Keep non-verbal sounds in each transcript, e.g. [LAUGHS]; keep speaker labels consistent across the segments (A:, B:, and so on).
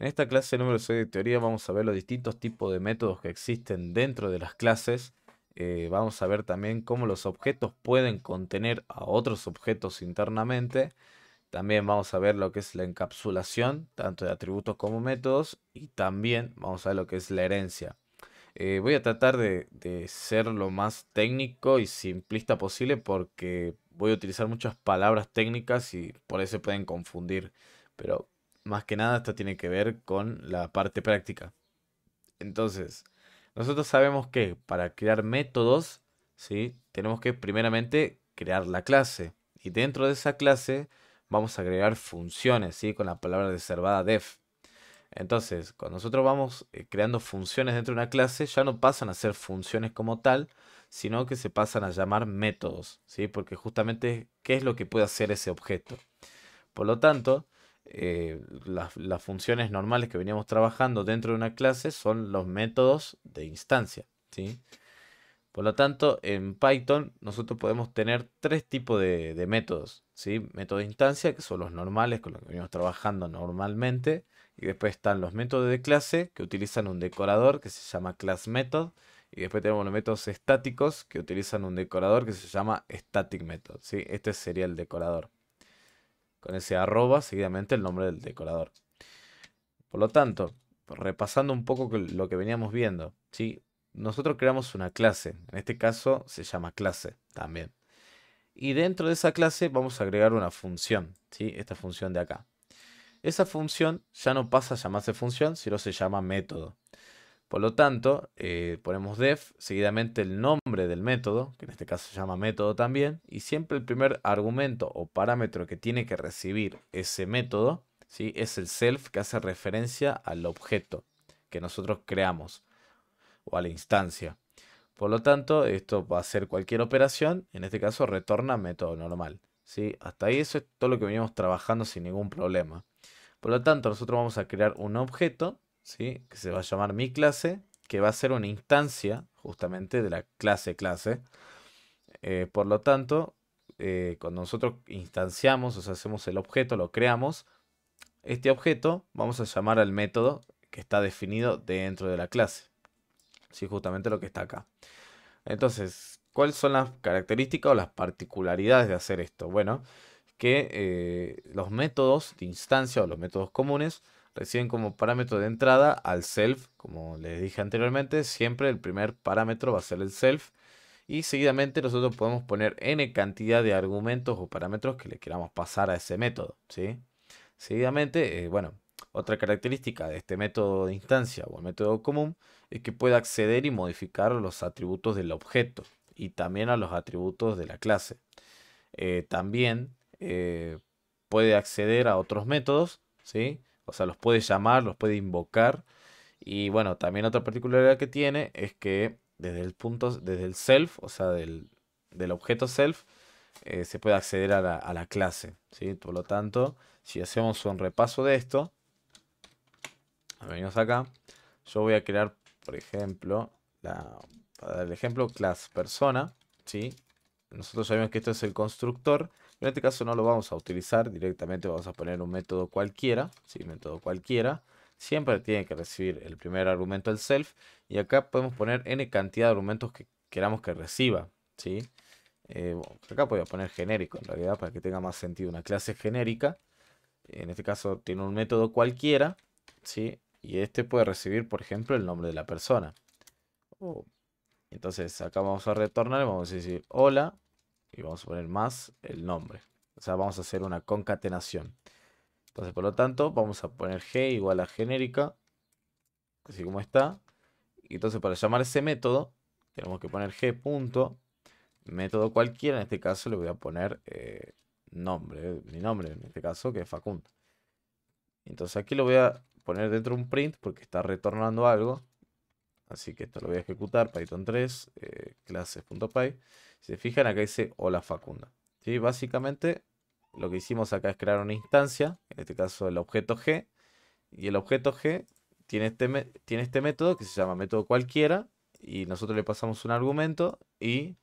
A: En esta clase número 6 de teoría vamos a ver los distintos tipos de métodos que existen dentro de las clases. Eh, vamos a ver también cómo los objetos pueden contener a otros objetos internamente. También vamos a ver lo que es la encapsulación, tanto de atributos como métodos. Y también vamos a ver lo que es la herencia. Eh, voy a tratar de, de, ser lo más técnico y simplista posible porque voy a utilizar muchas palabras técnicas y por eso pueden confundir. Pero más que nada esto tiene que ver con la parte práctica. Entonces, nosotros sabemos que para crear métodos, ¿sí? tenemos que primeramente crear la clase. Y dentro de esa clase vamos a agregar funciones, ¿sí? con la palabra reservada def. Entonces, cuando nosotros vamos eh, creando funciones dentro de una clase, ya no pasan a ser funciones como tal, sino que se pasan a llamar métodos, ¿sí? Porque justamente, ¿qué es lo que puede hacer ese objeto? Por lo tanto, eh, las, funciones normales que veníamos trabajando dentro de una clase son los métodos de instancia. ¿sí? Por lo tanto, en Python nosotros podemos tener tres tipos de, métodos. ¿sí? método de instancia, que son los normales con los que venimos trabajando normalmente. Y después están los métodos de clase, que utilizan un decorador que se llama class method. Y después tenemos los métodos estáticos, que utilizan un decorador que se llama static method. ¿sí? Este sería el decorador con ese arroba, seguidamente el nombre del decorador. Por lo tanto, repasando un poco lo que veníamos viendo, ¿sí? nosotros creamos una clase, en este caso se llama clase también. Y dentro de esa clase vamos a agregar una función, ¿sí? esta función de acá. Esa función ya no pasa a llamarse función, sino se llama método. Por lo tanto, eh, ponemos def, seguidamente el nombre del método, que en este caso se llama método también, y siempre el primer argumento o parámetro que tiene que recibir ese método ¿sí? es el self que hace referencia al objeto que nosotros creamos o a la instancia. Por lo tanto, esto va a ser cualquier operación, en este caso retorna método normal. ¿sí? Hasta ahí eso es todo lo que veníamos trabajando sin ningún problema. Por lo tanto, nosotros vamos a crear un objeto que se va a llamar mi clase, que va a ser una instancia justamente de la clase clase. Eh, por lo tanto, eh, cuando nosotros instanciamos, o sea, hacemos el objeto, lo creamos, este objeto vamos a llamar al método que está definido dentro de la clase. Sí, justamente lo que está acá. Entonces, ¿cuáles son las características o las particularidades de hacer esto? Bueno, que eh, los métodos de instancia o los métodos comunes reciben como parámetro de entrada al self, como les dije anteriormente, siempre el primer parámetro va a ser el self. Y seguidamente nosotros podemos poner n cantidad de argumentos o parámetros que le queramos pasar a ese método. ¿sí? Seguidamente, eh, bueno, otra característica de este método de instancia o el método común es que puede acceder y modificar los atributos del objeto y también a los atributos de la clase. Eh, también eh, puede acceder a otros métodos, ¿sí? O sea, los puede llamar, los puede invocar. Y bueno, también otra particularidad que tiene es que desde el punto, desde el self, o sea, del, del objeto self, eh, se puede acceder a la, clase. Por lo tanto, si hacemos un repaso de esto, venimos acá, yo voy a crear, por ejemplo, la, para dar el ejemplo, class persona. ¿sí? Nosotros sabemos que esto es el constructor en este caso no lo vamos a utilizar, directamente vamos a poner un método cualquiera, sí, método cualquiera. Siempre tiene que recibir el primer argumento el self y acá podemos poner n cantidad de argumentos que queramos que reciba, ¿sí? Eh, acá voy a poner genérico en realidad para que tenga más sentido una clase genérica. En este caso tiene un método cualquiera, ¿sí? Y este puede recibir, por ejemplo, el nombre de la persona. Oh. Entonces acá vamos a retornar y vamos a decir hola y vamos a poner más el nombre. O sea, vamos a hacer una concatenación. Entonces, por lo tanto, vamos a poner g igual a genérica, así como está. Y entonces, para llamar ese método, tenemos que poner g punto, método cualquiera. En este caso, le voy a poner eh, nombre, mi nombre en este caso, que es Facundo. Entonces, aquí lo voy a poner dentro un print porque está retornando algo. Así que esto lo voy a ejecutar, Python 3, eh, clases.py. Si se fijan, acá dice hola Facunda. Básicamente, lo que hicimos acá es crear una instancia, en este caso el objeto G, y el objeto G tiene este, tiene este método que se llama método cualquiera, y nosotros le pasamos un argumento y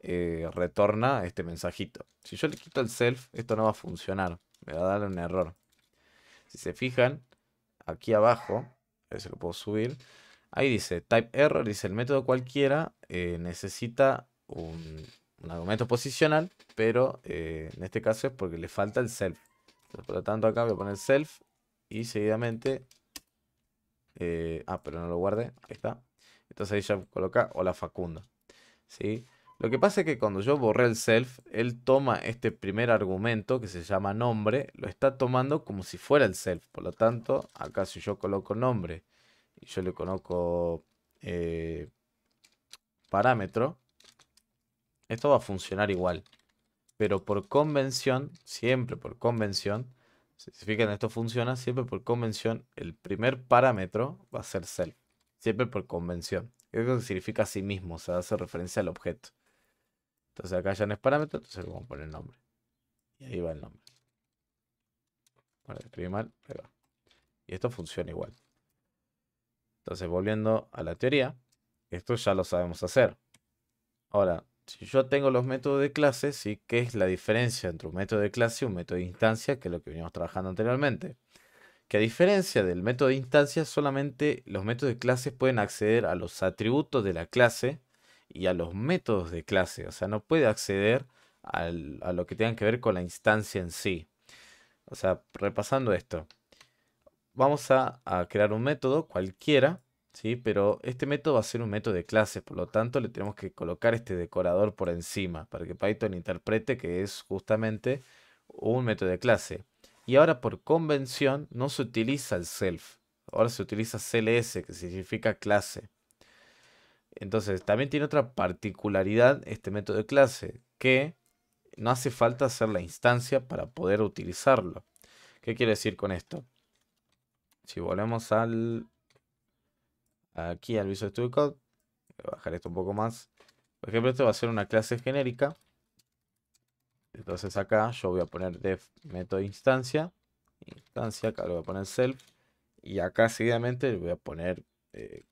A: eh, retorna este mensajito. Si yo le quito el self, esto no va a funcionar, me va a dar un error. Si se fijan, aquí abajo, a ver si lo puedo subir, ahí dice type error, dice el método cualquiera eh, necesita un, argumento posicional, pero eh, en este caso es porque le falta el self. por lo tanto, acá voy a poner self y seguidamente... Eh, ah, pero no lo guardé. Ahí está. Entonces ahí ya coloca hola Facundo. ¿Sí? Lo que pasa es que cuando yo borré el self, él toma este primer argumento que se llama nombre, lo está tomando como si fuera el self. Por lo tanto, acá si yo coloco nombre y yo le coloco eh, parámetro, esto va a funcionar igual. Pero por convención, siempre por convención, si se fijan, esto funciona, siempre por convención, el primer parámetro va a ser self. Siempre por convención. que significa a sí mismo, o sea, hace referencia al objeto. Entonces acá ya no es parámetro, entonces le vamos a poner el nombre. Y ahí va el nombre. Para mal, Y esto funciona igual. Entonces, volviendo a la teoría, esto ya lo sabemos hacer. Ahora, si yo tengo los métodos de clase, ¿sí? ¿qué es la diferencia entre un método de clase y un método de instancia, que es lo que veníamos trabajando anteriormente? Que a diferencia del método de instancia, solamente los métodos de clase pueden acceder a los atributos de la clase y a los métodos de clase, o sea, no puede acceder a lo que tenga que ver con la instancia en sí. O sea, repasando esto, vamos a crear un método cualquiera pero este método va a ser un método de clase, por lo tanto le tenemos que colocar este decorador por encima para que Python interprete que es justamente un método de clase. Y ahora por convención no se utiliza el self, ahora se utiliza CLS que significa clase. Entonces también tiene otra particularidad este método de clase que no hace falta hacer la instancia para poder utilizarlo. ¿Qué quiere decir con esto? Si volvemos al aquí al Visual Studio Code. Voy a bajar esto un poco más. Por ejemplo, esto va a ser una clase genérica. Entonces acá yo voy a poner def método instancia. Instancia, acá le voy a poner self. Y acá seguidamente le voy a poner, eh,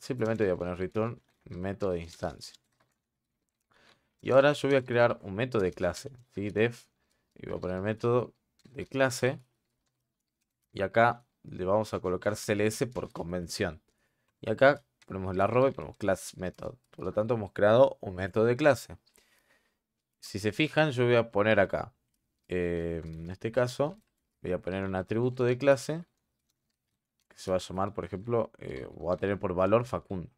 A: simplemente voy a poner return método de instancia. Y ahora yo voy a crear un método de clase, def, y voy a poner método de clase. Y acá le vamos a colocar CLS por convención. Y acá ponemos el arroba y ponemos class method. Por lo tanto, hemos creado un método de clase. Si se fijan, yo voy a poner acá, em, en este caso, voy a poner un atributo de clase que se va a sumar, por ejemplo, eh, voy a tener por valor Facundo.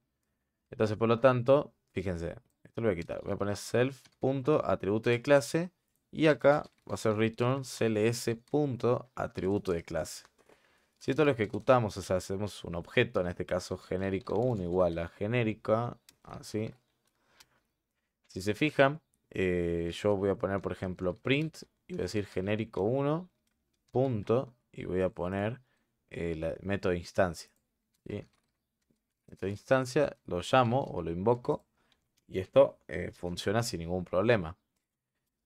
A: Entonces, por lo tanto, fíjense, esto lo voy a quitar. Voy a poner self.atributo de clase y acá va a ser return cls.atributo de clase. Si esto lo ejecutamos, o sea, hacemos un objeto, en este caso genérico 1 igual a genérico, así. Si se fijan, eh, yo voy a poner, por ejemplo, print y voy a decir genérico 1, punto, y voy a poner el eh, método de instancia. ¿sí? Método instancia, lo llamo o lo invoco y esto eh, funciona sin ningún problema.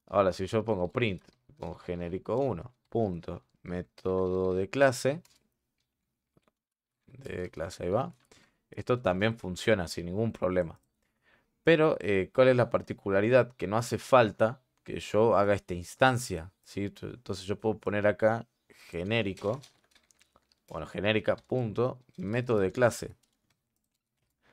A: Ahora, si yo pongo print, con genérico 1, punto, método de clase, de clase ahí va. Esto también funciona sin ningún problema. Pero, eh, ¿cuál es la particularidad? Que no hace falta que yo haga esta instancia. Entonces yo puedo poner acá genérico, bueno, genérica, punto, método de clase.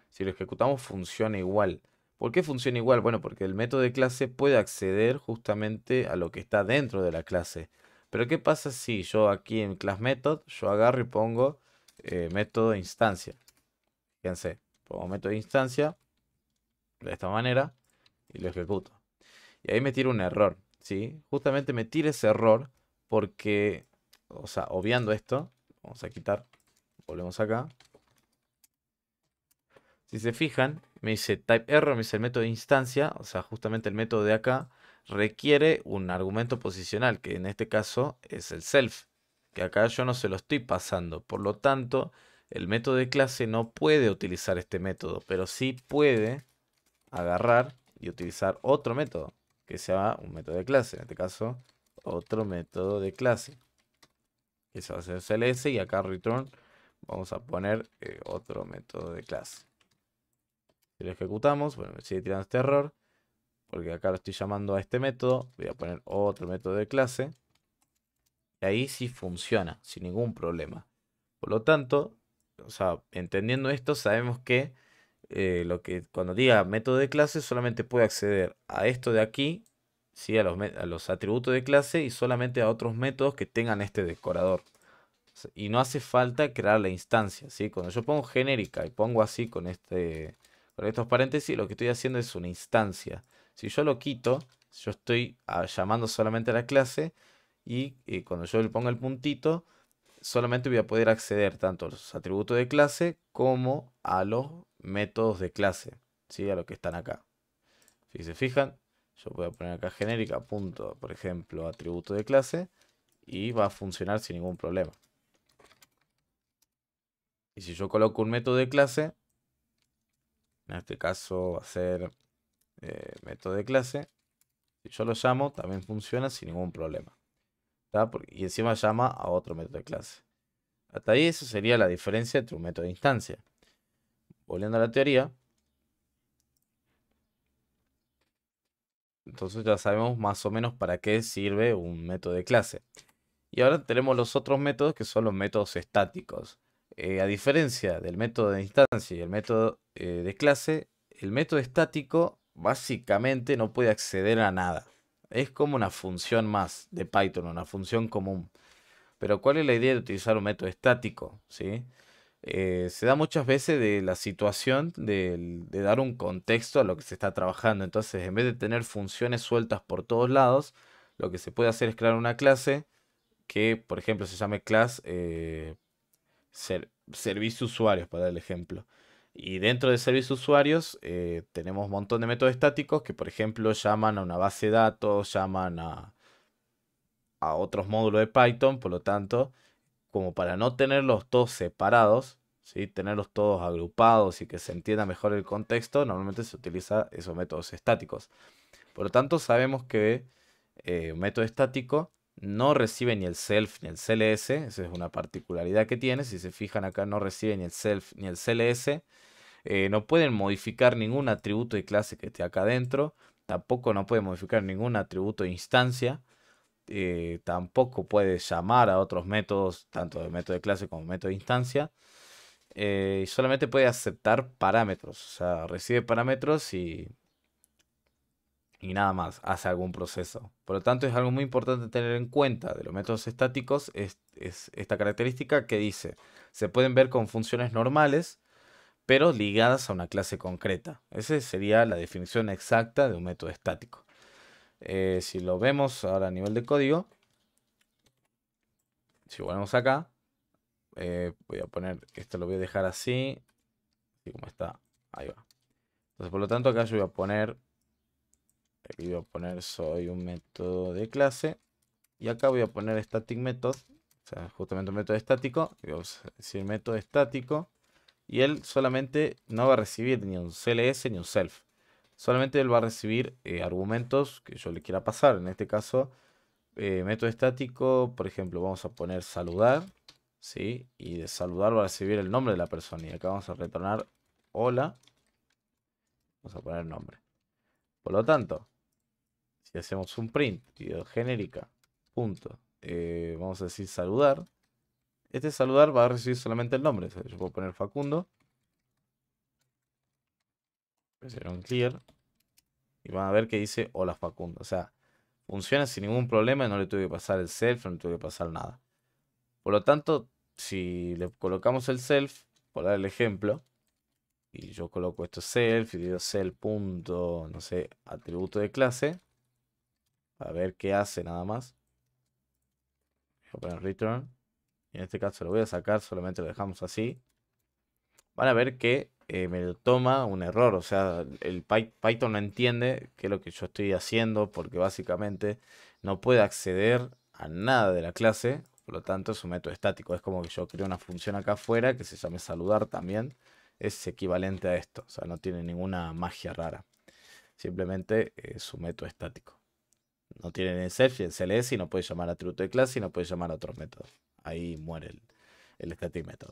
A: Si lo ejecutamos funciona igual. ¿Por qué funciona igual? Bueno, porque el método de clase puede acceder justamente a lo que está dentro de la clase. Pero ¿qué pasa si yo aquí en class yo agarro y pongo eh, método de instancia. Fíjense, pongo método de instancia de esta manera y lo ejecuto. Y ahí me tira un error, ¿sí? Justamente me tira ese error porque, o sea, obviando esto, vamos a quitar, volvemos acá. Si se fijan, me dice type error, me dice el método de instancia, o sea, justamente el método de acá requiere un argumento posicional, que en este caso es el self que acá yo no se lo estoy pasando. Por lo tanto, el método de clase no puede utilizar este método, pero sí puede agarrar y utilizar otro método, que sea un método de clase. En este caso, otro método de clase. Que se va a ser CLS y acá return vamos a poner eh, otro método de clase. Si lo ejecutamos, bueno, me sigue tirando este error. Porque acá lo estoy llamando a este método. Voy a poner otro método de clase ahí sí funciona, sin ningún problema. Por lo tanto, entendiendo esto, sabemos que, eh, lo que cuando diga método de clase, solamente puede acceder a esto de aquí, ¿sí? a, los, atributos de clase y solamente a otros métodos que tengan este decorador. Y no hace falta crear la instancia. ¿sí? Cuando yo pongo genérica y pongo así con, este, con estos paréntesis, lo que estoy haciendo es una instancia. Si yo lo quito, yo estoy ah, llamando solamente a la clase y eh, cuando yo le ponga el puntito, solamente voy a poder acceder tanto a los atributos de clase como a los métodos de clase, ¿sí? a los que están acá. Si se fijan, yo voy a poner acá genérica, punto, por ejemplo, atributo de clase y va a funcionar sin ningún problema. Y si yo coloco un método de clase, en este caso va a ser eh, método de clase, si yo lo llamo, también funciona sin ningún problema y encima llama a otro método de clase. Hasta ahí eso sería la diferencia entre un método de instancia. Volviendo a la teoría. Entonces ya sabemos más o menos para qué sirve un método de clase. Y ahora tenemos los otros métodos que son los métodos estáticos. Eh, a diferencia del método de instancia y el método eh, de clase, el método estático básicamente no puede acceder a nada. Es como una función más de Python, una función común. Pero ¿cuál es la idea de utilizar un método estático? ¿Sí? Eh, se da muchas veces de la situación de, dar un contexto a lo que se está trabajando. Entonces, en vez de tener funciones sueltas por todos lados, lo que se puede hacer es crear una clase que, por ejemplo, se llame class eh, servicio usuarios, para dar el ejemplo. Y dentro de servicios usuarios eh, tenemos un montón de métodos estáticos que, por ejemplo, llaman a una base de datos, llaman a, otros módulos de Python, por lo tanto, como para no tenerlos todos separados, ¿sí? tenerlos todos agrupados y que se entienda mejor el contexto, normalmente se utiliza esos métodos estáticos. Por lo tanto, sabemos que eh, un método estático no recibe ni el self ni el CLS, esa es una particularidad que tiene, si se fijan acá no recibe ni el self ni el CLS, eh, no pueden modificar ningún atributo de clase que esté acá adentro. Tampoco no pueden modificar ningún atributo de instancia. Eh, tampoco puede llamar a otros métodos, tanto de método de clase como método de instancia. Eh, y solamente puede aceptar parámetros. O sea, recibe parámetros y, nada más, hace algún proceso. Por lo tanto, es algo muy importante tener en cuenta de los métodos estáticos, es esta característica que dice, se pueden ver con funciones normales, pero ligadas a una clase concreta. Esa sería la definición exacta de un método estático. Eh, si lo vemos ahora a nivel de código, si volvemos acá, eh, voy a poner, esto lo voy a dejar así, así como está, ahí va. Entonces, por lo tanto, acá yo voy a poner, voy a poner soy un método de clase, y acá voy a poner static method, o sea, justamente un método estático, y vamos a decir método estático, y él solamente no va a recibir ni un CLS ni un self. Solamente él va a recibir eh, argumentos que yo le quiera pasar. En este caso, eh, método estático, por ejemplo, vamos a poner saludar, ¿sí? Y de saludar va a recibir el nombre de la persona. Y acá vamos a retornar hola. Vamos a poner nombre. Por lo tanto, si hacemos un print, y genérica, punto. Eh, vamos a decir saludar. Este saludar va a recibir solamente el nombre. yo puedo poner Facundo. Hacer un clear. Y van a ver que dice hola Facundo. O sea, funciona sin ningún problema. No le tuve que pasar el self, no le tuve que pasar nada. Por lo tanto, si le colocamos el self, por dar el ejemplo, y yo coloco esto self y digo self. Punto, no sé, atributo de clase, a ver qué hace nada más. Voy a poner return en este caso lo voy a sacar, solamente lo dejamos así. Van a ver que eh, me toma un error. O sea, el Python no entiende qué es lo que yo estoy haciendo porque básicamente no puede acceder a nada de la clase. Por lo tanto, es un método estático. Es como que yo creo una función acá afuera que se llame saludar también. Es equivalente a esto. O sea, no tiene ninguna magia rara. Simplemente es un método estático. No tiene el self, el CLS y no puede llamar atributo de clase y no puede llamar a otros métodos ahí muere el, static method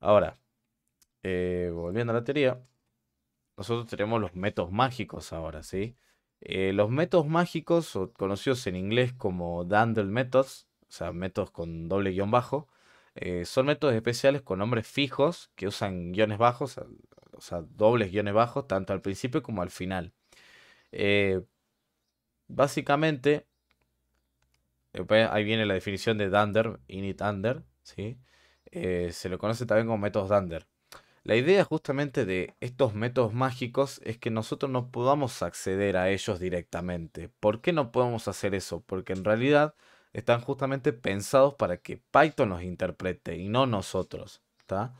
A: Ahora, eh, volviendo a la teoría, nosotros tenemos los métodos mágicos ahora, ¿sí? Eh, los métodos mágicos, conocidos en inglés como Dandel Methods, o sea, métodos con doble guión bajo, eh, son métodos especiales con nombres fijos que usan guiones bajos, o sea, dobles guiones bajos, tanto al principio como al final. básicamente, ahí viene la definición de dunder, init dunder, ¿sí? Eh, se lo conoce también como métodos dunder. La idea justamente de estos métodos mágicos es que nosotros no podamos acceder a ellos directamente. ¿Por qué no podemos hacer eso? Porque en realidad están justamente pensados para que Python los interprete y no nosotros. ¿está?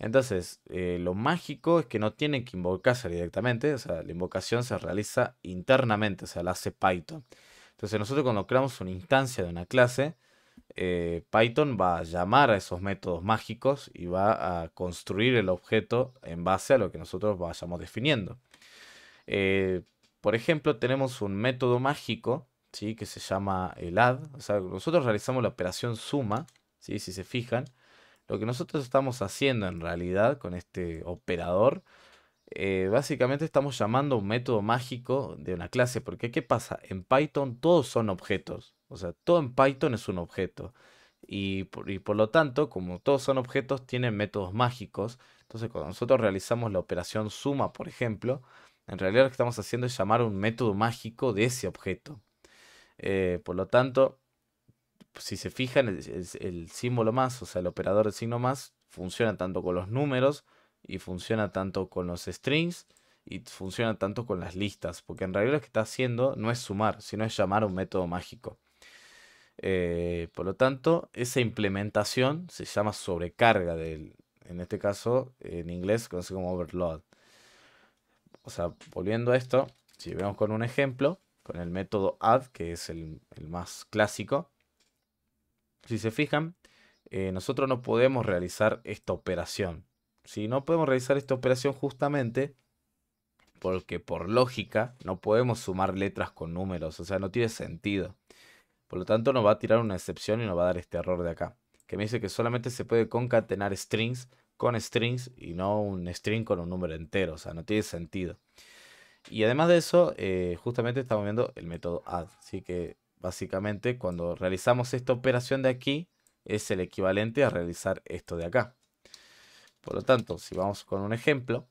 A: Entonces, eh, lo mágico es que no tienen que invocarse directamente, o sea, la invocación se realiza internamente, o sea, la hace Python. Entonces nosotros cuando creamos una instancia de una clase, eh, Python va a llamar a esos métodos mágicos y va a construir el objeto en base a lo que nosotros vayamos definiendo. Eh, por ejemplo, tenemos un método mágico ¿sí? que se llama el add. O sea, nosotros realizamos la operación suma, ¿sí? si se fijan. Lo que nosotros estamos haciendo en realidad con este operador eh, básicamente estamos llamando un método mágico de una clase, porque ¿qué pasa? En Python todos son objetos, o sea, todo en Python es un objeto. Y por, lo tanto, como todos son objetos, tienen métodos mágicos. Entonces, cuando nosotros realizamos la operación suma, por ejemplo, en realidad lo que estamos haciendo es llamar un método mágico de ese objeto. Eh, por lo tanto, si se fijan, el, el, símbolo más, o sea, el operador de signo más, funciona tanto con los números y funciona tanto con los strings y funciona tanto con las listas, porque en realidad lo que está haciendo no es sumar, sino es llamar un método mágico. Eh, por lo tanto, esa implementación se llama sobrecarga del, en este caso, en inglés se conoce como overload. O sea, volviendo a esto, si vemos con un ejemplo, con el método add, que es el, más clásico, si se fijan, eh, nosotros no podemos realizar esta operación. Si no podemos realizar esta operación justamente porque por lógica no podemos sumar letras con números, o sea, no tiene sentido. Por lo tanto, nos va a tirar una excepción y nos va a dar este error de acá, que me dice que solamente se puede concatenar strings con strings y no un string con un número entero, o sea, no tiene sentido. Y además de eso, eh, justamente estamos viendo el método add, así que básicamente cuando realizamos esta operación de aquí, es el equivalente a realizar esto de acá. Por lo tanto, si vamos con un ejemplo,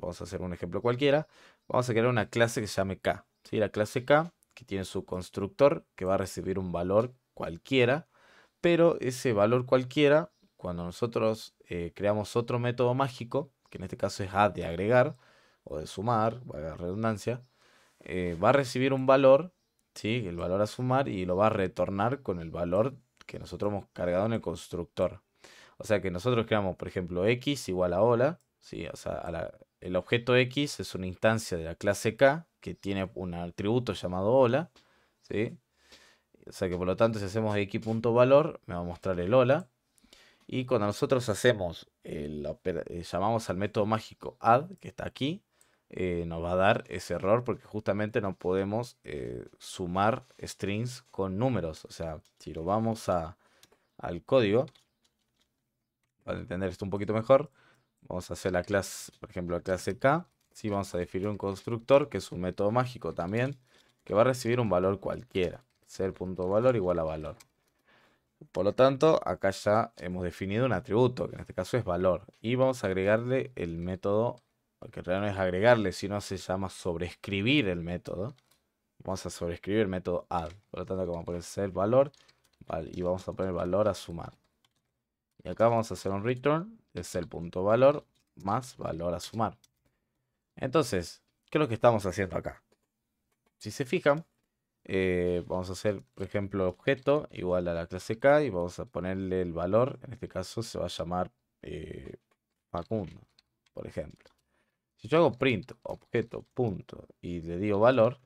A: vamos a hacer un ejemplo cualquiera, vamos a crear una clase que se llame K. La clase K, que tiene su constructor, que va a recibir un valor cualquiera, pero ese valor cualquiera, cuando nosotros eh, creamos otro método mágico, que en este caso es add de agregar o de sumar, valga redundancia, eh, va a recibir un valor, el valor a sumar, y lo va a retornar con el valor que nosotros hemos cargado en el constructor. O sea que nosotros creamos, por ejemplo, x igual a hola, ¿sí? o sea, el objeto x es una instancia de la clase k que tiene un atributo llamado hola, O sea que por lo tanto si hacemos x.valor me va a mostrar el hola. Y cuando nosotros hacemos, eh, llamamos al método mágico add, que está aquí, eh, nos va a dar ese error porque justamente no podemos eh, sumar strings con números. O sea, si lo vamos a, al código, para entender esto un poquito mejor, vamos a hacer la clase, por ejemplo, la clase K. Sí, vamos a definir un constructor, que es un método mágico también, que va a recibir un valor cualquiera. Ser valor igual a valor. Por lo tanto, acá ya hemos definido un atributo, que en este caso es valor. Y vamos a agregarle el método, porque en realidad no es agregarle, sino se llama sobreescribir el método. Vamos a sobreescribir el método add. Por lo tanto, como vamos a poner ser valor y vamos a poner valor a sumar. Y acá vamos a hacer un return, es el punto valor, más valor a sumar. Entonces, ¿qué es lo que estamos haciendo acá? Si se fijan, eh, vamos a hacer, por ejemplo, objeto igual a la clase K y vamos a ponerle el valor. En este caso se va a llamar eh, Facundo, por ejemplo. Si yo hago print objeto punto y le digo valor,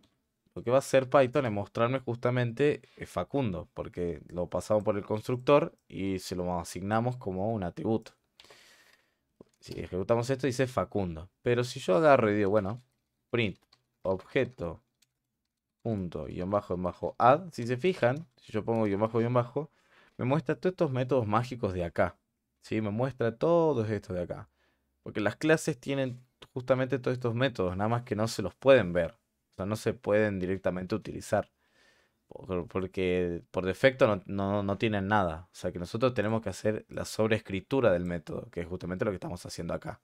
A: lo que va a hacer Python es mostrarme justamente eh, Facundo, porque lo pasamos por el constructor y se lo asignamos como un atributo. Si ejecutamos esto dice Facundo. Pero si yo agarro y digo, bueno, print objeto punto bajo bajo add, si se fijan, si yo pongo guión bajo bajo, me muestra todos estos métodos mágicos de acá. ¿sí? Me muestra todos estos de acá. Porque las clases tienen justamente todos estos métodos, nada más que no se los pueden ver. O no se pueden directamente utilizar. Porque por defecto no, tienen nada. O sea que nosotros tenemos que hacer la sobreescritura del método, que es justamente lo que estamos haciendo acá.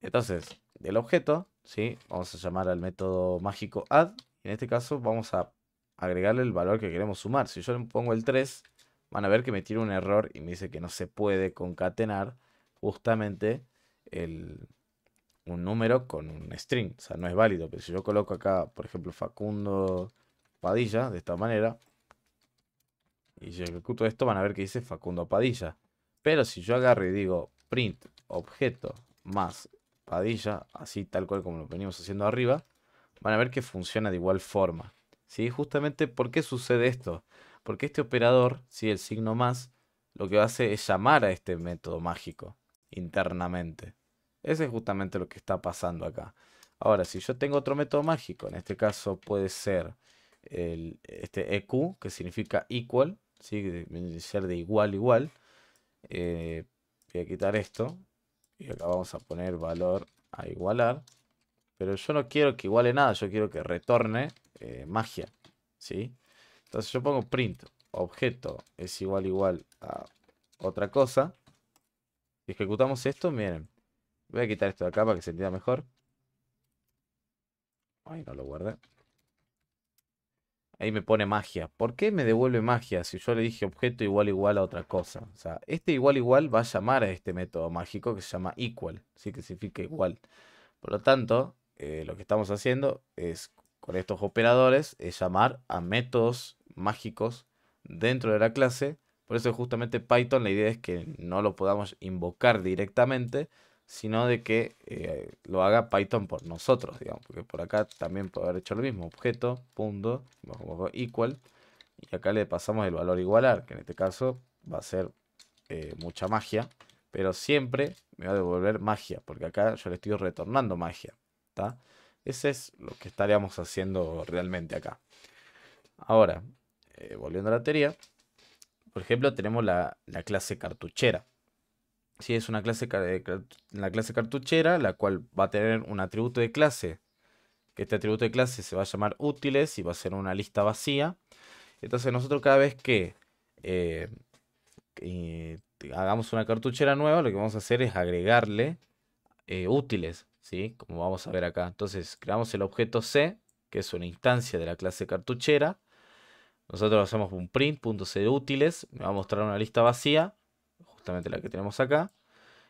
A: Entonces, del objeto, ¿sí? Vamos a llamar al método mágico add. en este caso vamos a agregarle el valor que queremos sumar. Si yo le pongo el 3, van a ver que me tira un error y me dice que no se puede concatenar justamente el, un número con un string. O sea, no es válido. Pero si yo coloco acá, por ejemplo, Facundo Padilla, de esta manera, y yo ejecuto esto, van a ver que dice Facundo Padilla. Pero si yo agarro y digo print objeto más Padilla, así tal cual como lo venimos haciendo arriba, van a ver que funciona de igual forma. ¿Sí? Justamente, ¿por qué sucede esto? Porque este operador, si el signo más, lo que hace es llamar a este método mágico internamente. Ese es justamente lo que está pasando acá. Ahora, si yo tengo otro método mágico, en este caso puede ser el, este EQ, que significa equal, ¿sí? ser de igual, igual. Eh, voy a quitar esto y acá vamos a poner valor a igualar. Pero yo no quiero que iguale nada, yo quiero que retorne eh, magia. ¿sí? Entonces yo pongo print, objeto es igual igual a otra cosa. Y ejecutamos esto, miren, Voy a quitar esto de acá para que se entienda mejor. Ay, no lo guardé. Ahí me pone magia. ¿Por qué me devuelve magia si yo le dije objeto igual igual a otra cosa? O sea, este igual igual va a llamar a este método mágico que se llama equal. ¿sí? Que significa igual. Por lo tanto, eh, lo que estamos haciendo es con estos operadores es llamar a métodos mágicos dentro de la clase. Por eso justamente Python la idea es que no lo podamos invocar directamente, sino de que eh, lo haga Python por nosotros, digamos, porque por acá también puedo haber hecho lo mismo, objeto, punto, igual. y acá le pasamos el valor igualar, que en este caso va a ser eh, mucha magia, pero siempre me va a devolver magia, porque acá yo le estoy retornando magia, ¿está? Ese es lo que estaríamos haciendo realmente acá. Ahora, eh, volviendo a la teoría, por ejemplo, tenemos la clase cartuchera si es una clase, eh, la clase cartuchera, la cual va a tener un atributo de clase. Que este atributo de clase se va a llamar útiles y va a ser una lista vacía. Entonces nosotros cada vez que eh, eh, hagamos una cartuchera nueva, lo que vamos a hacer es agregarle útiles, ¿sí? Como vamos a ver acá. Entonces creamos el objeto C, que es una instancia de la clase cartuchera. Nosotros hacemos un print.c de útiles, me va a mostrar una lista vacía justamente la que tenemos acá.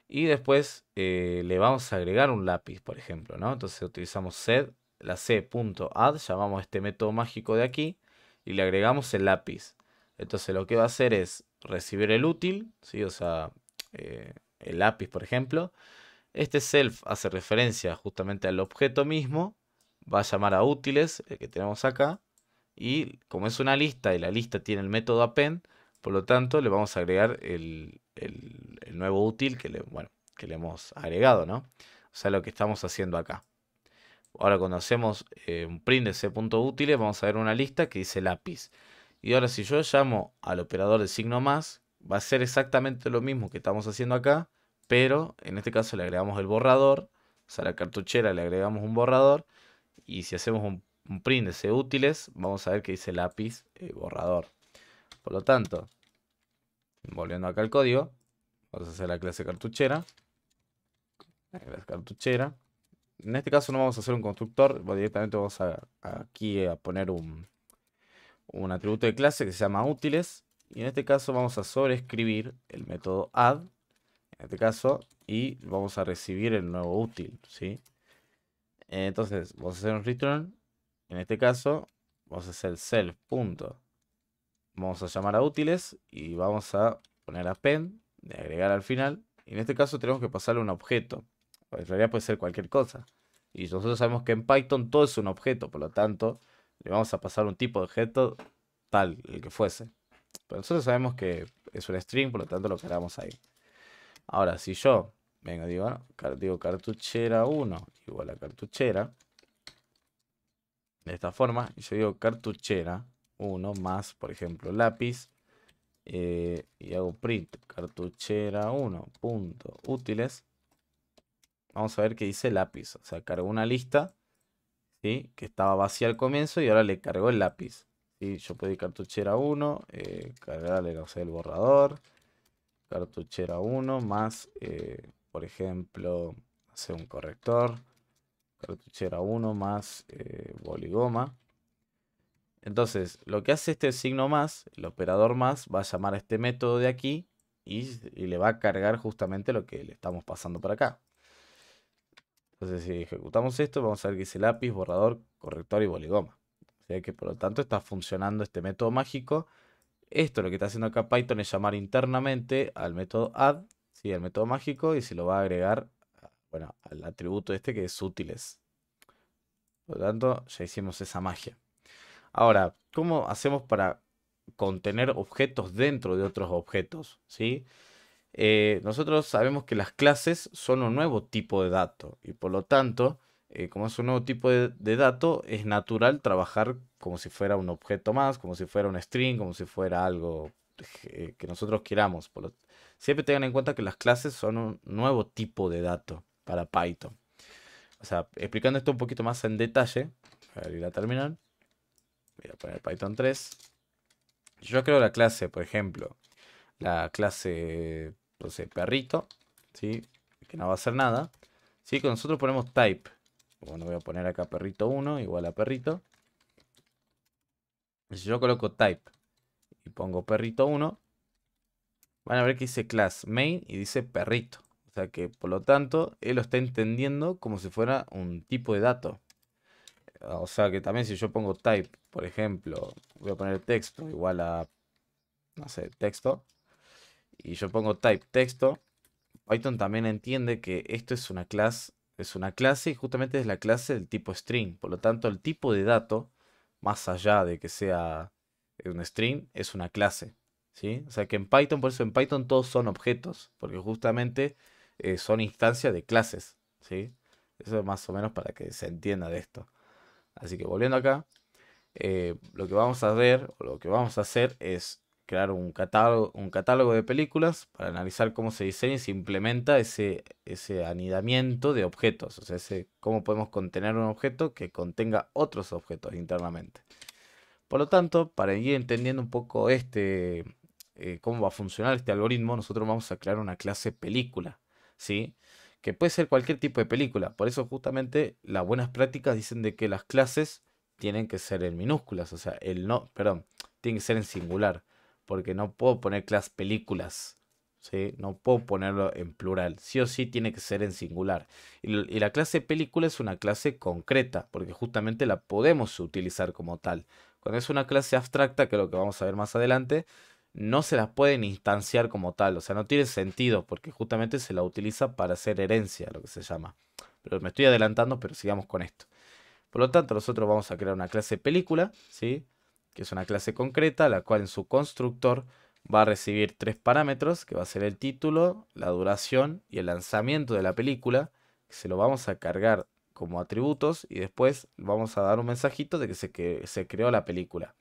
A: Y después eh, le vamos a agregar un lápiz, por ejemplo, ¿no? Entonces utilizamos set, la c.add, llamamos este método mágico de aquí y le agregamos el lápiz. Entonces lo que va a hacer es recibir el útil, ¿sí? O sea, eh, el lápiz, por ejemplo. Este self hace referencia justamente al objeto mismo. Va a llamar a útiles, el que tenemos acá. Y como es una lista y la lista tiene el método append, por lo tanto le vamos a agregar el, el, nuevo útil que le, bueno, que le hemos agregado, ¿no? O sea, lo que estamos haciendo acá. Ahora cuando hacemos eh, un print de ese punto vamos a ver una lista que dice lápiz. Y ahora si yo llamo al operador de signo más, va a ser exactamente lo mismo que estamos haciendo acá, pero en este caso le agregamos el borrador, o sea, la cartuchera le agregamos un borrador, y si hacemos un, print de ese útiles, vamos a ver que dice lápiz eh, borrador. Por lo tanto, Volviendo acá al código, vamos a hacer la clase cartuchera. La cartuchera. En este caso no vamos a hacer un constructor, directamente vamos a, aquí a poner un, un atributo de clase que se llama útiles. Y en este caso vamos a sobreescribir el método add, en este caso, y vamos a recibir el nuevo útil, ¿sí? Entonces, vamos a hacer un return. En este caso, vamos a hacer self. Vamos a llamar a útiles y vamos a poner pen de agregar al final. Y en este caso tenemos que pasarle un objeto. En realidad puede ser cualquier cosa. Y nosotros sabemos que en Python todo es un objeto, por lo tanto, le vamos a pasar un tipo de objeto tal, el que fuese. Pero nosotros sabemos que es un string, por lo tanto lo cargamos ahí. Ahora, si yo vengo, digo, ah, digo cartuchera 1 igual a cartuchera, de esta forma, y yo digo cartuchera uno más, por ejemplo, lápiz. Eh, y hago print cartuchera 1 punto útiles vamos a ver qué dice lápiz o sea cargo una lista ¿sí? que estaba vacía al comienzo y ahora le cargó el lápiz ¿sí? yo pedí cartuchera 1 eh, cargarle no el borrador cartuchera 1 más eh, por ejemplo hacer un corrector cartuchera 1 más boligoma entonces, lo que hace este signo más, el operador más, va a llamar a este método de aquí y, le va a cargar justamente lo que le estamos pasando para acá. Entonces, si ejecutamos esto, vamos a ver que dice lápiz, borrador, corrector y boligoma. O sea que, por lo tanto, está funcionando este método mágico. Esto lo que está haciendo acá Python es llamar internamente al método add, ¿sí? al método mágico, y se lo va a agregar bueno, al atributo este que es útiles. Por lo tanto, ya hicimos esa magia. Ahora, ¿cómo hacemos para contener objetos dentro de otros objetos? ¿Sí? Eh, nosotros sabemos que las clases son un nuevo tipo de dato y por lo tanto, eh, como es un nuevo tipo de, dato, es natural trabajar como si fuera un objeto más, como si fuera un string, como si fuera algo que eh, nosotros queramos. Siempre tengan en cuenta que las clases son un nuevo tipo de dato para Python. O sea, explicando esto un poquito más en detalle, a ir a terminar, Voy a poner Python 3. Yo creo la clase, por ejemplo, la clase, perrito, ¿sí? Que no va a hacer nada. Si nosotros ponemos type. Bueno, voy a poner acá perrito 1 igual a perrito. Si yo coloco type y pongo perrito 1, van a ver que dice class main y dice perrito. O sea que, por lo tanto, él lo está entendiendo como si fuera un tipo de dato. O sea que también si yo pongo type por ejemplo, voy a poner texto igual a, no sé, texto. Y yo pongo type texto. Python también entiende que esto es una clase, es una clase y justamente es la clase del tipo string. Por lo tanto, el tipo de dato, más allá de que sea un string, es una clase. ¿sí? O sea que en Python, por eso en Python todos son objetos, porque justamente eh, son instancias de clases. ¿sí? Eso es más o menos para que se entienda de esto. Así que volviendo acá, eh, lo que vamos a ver o lo que vamos a hacer es crear un catálogo, un catálogo de películas para analizar cómo se diseña y se implementa ese, ese anidamiento de objetos, o sea, cómo podemos contener un objeto que contenga otros objetos internamente. Por lo tanto, para ir entendiendo un poco este, eh, cómo va a funcionar este algoritmo, nosotros vamos a crear una clase película, ¿sí? Que puede ser cualquier tipo de película. Por eso justamente las buenas prácticas dicen de que las clases tienen que ser en minúsculas, o sea, el no, perdón, tienen que ser en singular, porque no puedo poner clase películas, ¿sí? No puedo ponerlo en plural, sí o sí tiene que ser en singular. Y, la clase película es una clase concreta, porque justamente la podemos utilizar como tal. Cuando es una clase abstracta, que es lo que vamos a ver más adelante, no se las pueden instanciar como tal, o sea, no tiene sentido, porque justamente se la utiliza para hacer herencia, lo que se llama. Pero me estoy adelantando, pero sigamos con esto. Por lo tanto, nosotros vamos a crear una clase película, ¿sí? que es una clase concreta, la cual en su constructor va a recibir tres parámetros, que va a ser el título, la duración y el lanzamiento de la película, que se lo vamos a cargar como atributos y después vamos a dar un mensajito de que se, que se creó la película.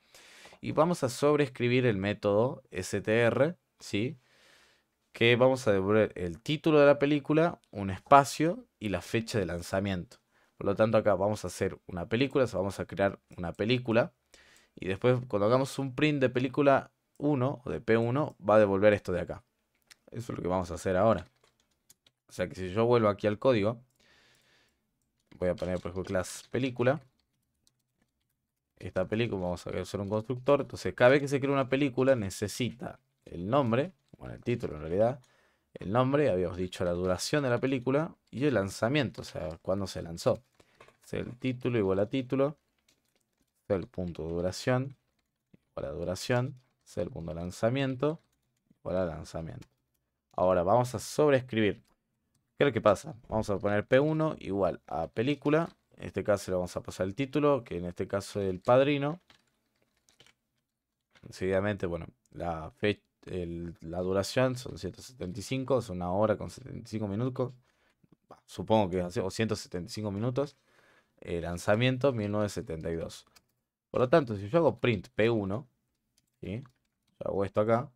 A: Y vamos a sobreescribir el método str, ¿sí? que vamos a devolver el título de la película, un espacio y la fecha de lanzamiento. Por lo tanto, acá vamos a hacer una película, o sea, vamos a crear una película. Y después, cuando hagamos un print de película 1 o de P1, va a devolver esto de acá. Eso es lo que vamos a hacer ahora. O sea que si yo vuelvo aquí al código, voy a poner por ejemplo class película. Esta película, vamos a hacer un constructor. Entonces, cada vez que se crea una película, necesita el nombre, bueno, el título en realidad, el nombre, habíamos dicho la duración de la película y el lanzamiento, o sea, cuándo se lanzó el título igual a título. el punto duración igual a duración. el punto lanzamiento igual a lanzamiento. Ahora vamos a sobreescribir. ¿Qué es lo que pasa? Vamos a poner P1 igual a película. En este caso le vamos a pasar el título, que en este caso es el padrino. Seguidamente, bueno, la la duración son 175, es una hora con 75 minutos. Supongo que es así, o 175 minutos. El lanzamiento 1972. Por lo tanto, si yo hago print P1, hago esto acá.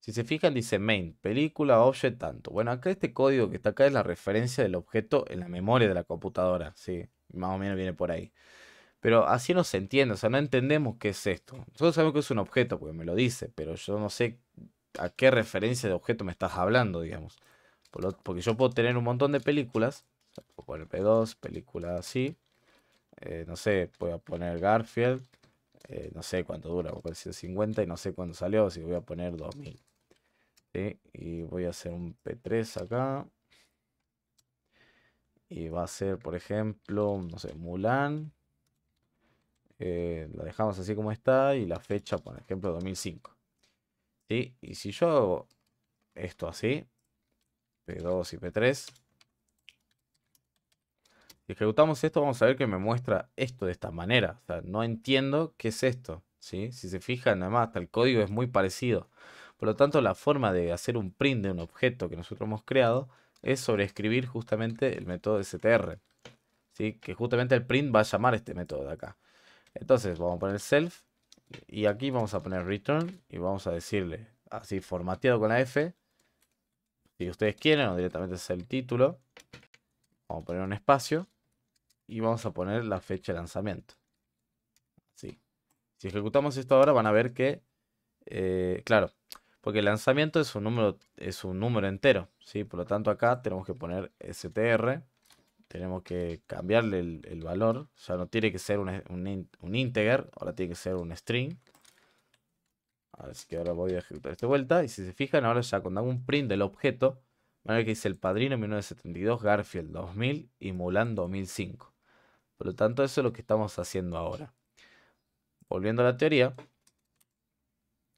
A: Si se fijan, dice main, película, object, tanto. Bueno, acá este código que está acá es la referencia del objeto en la memoria de la computadora. ¿sí? Más o menos viene por ahí. Pero así no se entiende, o sea, no entendemos qué es esto. Nosotros sabemos que es un objeto, porque me lo dice, pero yo no sé a qué referencia de objeto me estás hablando, digamos. Porque yo puedo tener un montón de películas Voy a poner P2, película así. Eh, no sé, voy a poner Garfield. Eh, no sé cuánto dura, voy a poner 50 y no sé cuándo salió, así que voy a poner 2000. Y voy a hacer un P3 acá. Y va a ser, por ejemplo, no sé, Mulan. Eh, la dejamos así como está y la fecha, por ejemplo, 2005. Y si yo hago esto así, P2 y P3, ejecutamos esto, vamos a ver que me muestra esto de esta manera. O sea, no entiendo qué es esto. Si se fijan, más hasta el código es muy parecido. Por lo tanto, la forma de hacer un print de un objeto que nosotros hemos creado es sobreescribir justamente el método str. ¿sí? Que justamente el print va a llamar este método de acá. Entonces, vamos a poner self y aquí vamos a poner return y vamos a decirle así formateado con la F. Si ustedes quieren, o directamente es el título. Vamos a poner un espacio y vamos a poner la fecha de lanzamiento. Sí. Si ejecutamos esto ahora van a ver que, eh, claro, porque el lanzamiento es un número, es un número entero, ¿sí? Por lo tanto acá tenemos que poner str, tenemos que cambiarle el, valor, ya no tiene que ser un, un, un, integer, ahora tiene que ser un string. Así que ahora voy a ejecutar esta vuelta y si se fijan ahora ya cuando hago un print del objeto, van a ver que dice el padrino 1972, Garfield 2000 y Mulan 2005. Por lo tanto, eso es lo que estamos haciendo ahora. Volviendo a la teoría,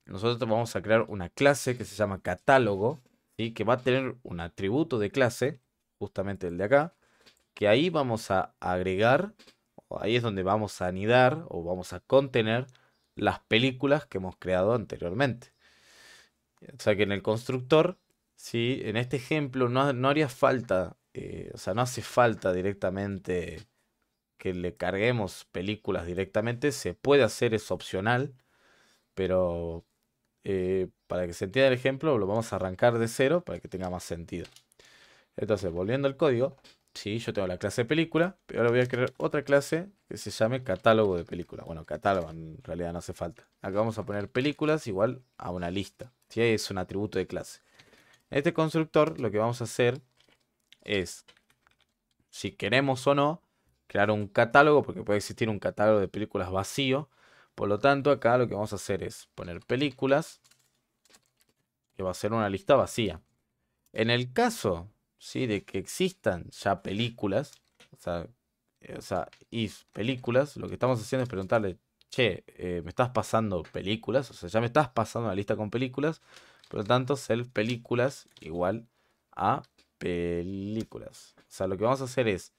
A: nosotros vamos a crear una clase que se llama catálogo, y que va a tener un atributo de clase, justamente el de acá, que ahí vamos a agregar, ahí es donde vamos a anidar o vamos a contener las películas que hemos creado anteriormente. O sea que en el constructor, ¿sí? en este ejemplo no, no haría falta, eh, o sea, no hace falta directamente que le carguemos películas directamente. Se puede hacer, es opcional, pero eh, para que se entienda el ejemplo, lo vamos a arrancar de cero para que tenga más sentido. Entonces, volviendo al código, sí, yo tengo la clase película, pero ahora voy a crear otra clase que se llame catálogo de películas. Bueno, catálogo en realidad no hace falta. Acá vamos a poner películas igual a una lista. Si es un atributo de clase. En este constructor lo que vamos a hacer es, si queremos o no, crear un catálogo, porque puede existir un catálogo de películas vacío. Por lo tanto, acá lo que vamos a hacer es poner películas, que va a ser una lista vacía. En el caso ¿sí? de que existan ya películas, o sea, eh, o películas, lo que estamos haciendo es preguntarle, che, eh, me estás pasando películas, o sea, ya me estás pasando la lista con películas, por lo tanto, self películas igual a películas. O sea, lo que vamos a hacer es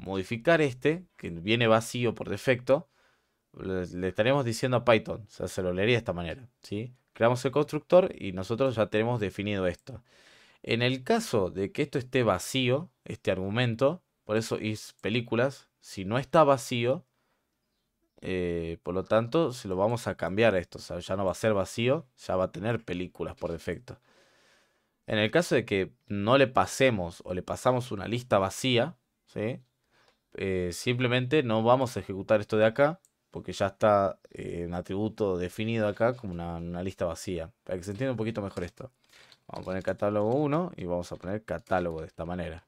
A: modificar este, que viene vacío por defecto, le, estaremos diciendo a Python, o sea, se lo leería de esta manera, ¿sí? Creamos el constructor y nosotros ya tenemos definido esto. En el caso de que esto esté vacío, este argumento, por eso is películas, si no está vacío, eh, por lo tanto, se lo vamos a cambiar a esto. O sea, ya no va a ser vacío, ya va a tener películas por defecto. En el caso de que no le pasemos o le pasamos una lista vacía, ¿sí? Eh, simplemente no vamos a ejecutar esto de acá, porque ya está eh, un atributo definido acá como una, lista vacía. Para que se entienda un poquito mejor esto. Vamos a poner catálogo 1 y vamos a poner catálogo de esta manera.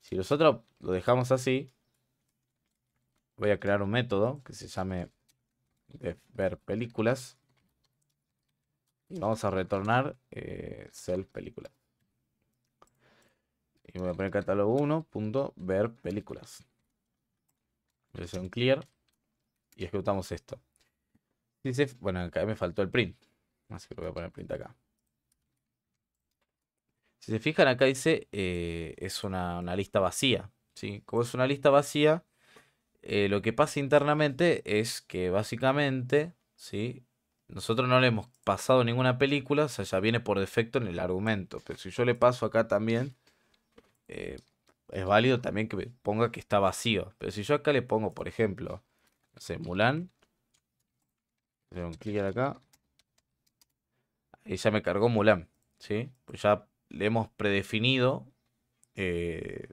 A: Si nosotros lo dejamos así, voy a crear un método que se llame ver películas. Y vamos a retornar eh, self película. Y voy a poner catálogo 1.ver películas. Presión clear y ejecutamos esto. bueno, acá me faltó el print. Así que voy a poner print acá. Si se fijan, acá dice eh, es una, lista vacía. ¿sí? Como es una lista vacía, eh, lo que pasa internamente es que básicamente ¿sí? nosotros no le hemos pasado ninguna película, o sea, ya viene por defecto en el argumento. Pero si yo le paso acá también, eh, es válido también que ponga que está vacío. Pero si yo acá le pongo, por ejemplo, no sé, Mulan. Le doy un clic acá. Y ya me cargó Mulan. ¿sí? Pues ya le hemos predefinido eh,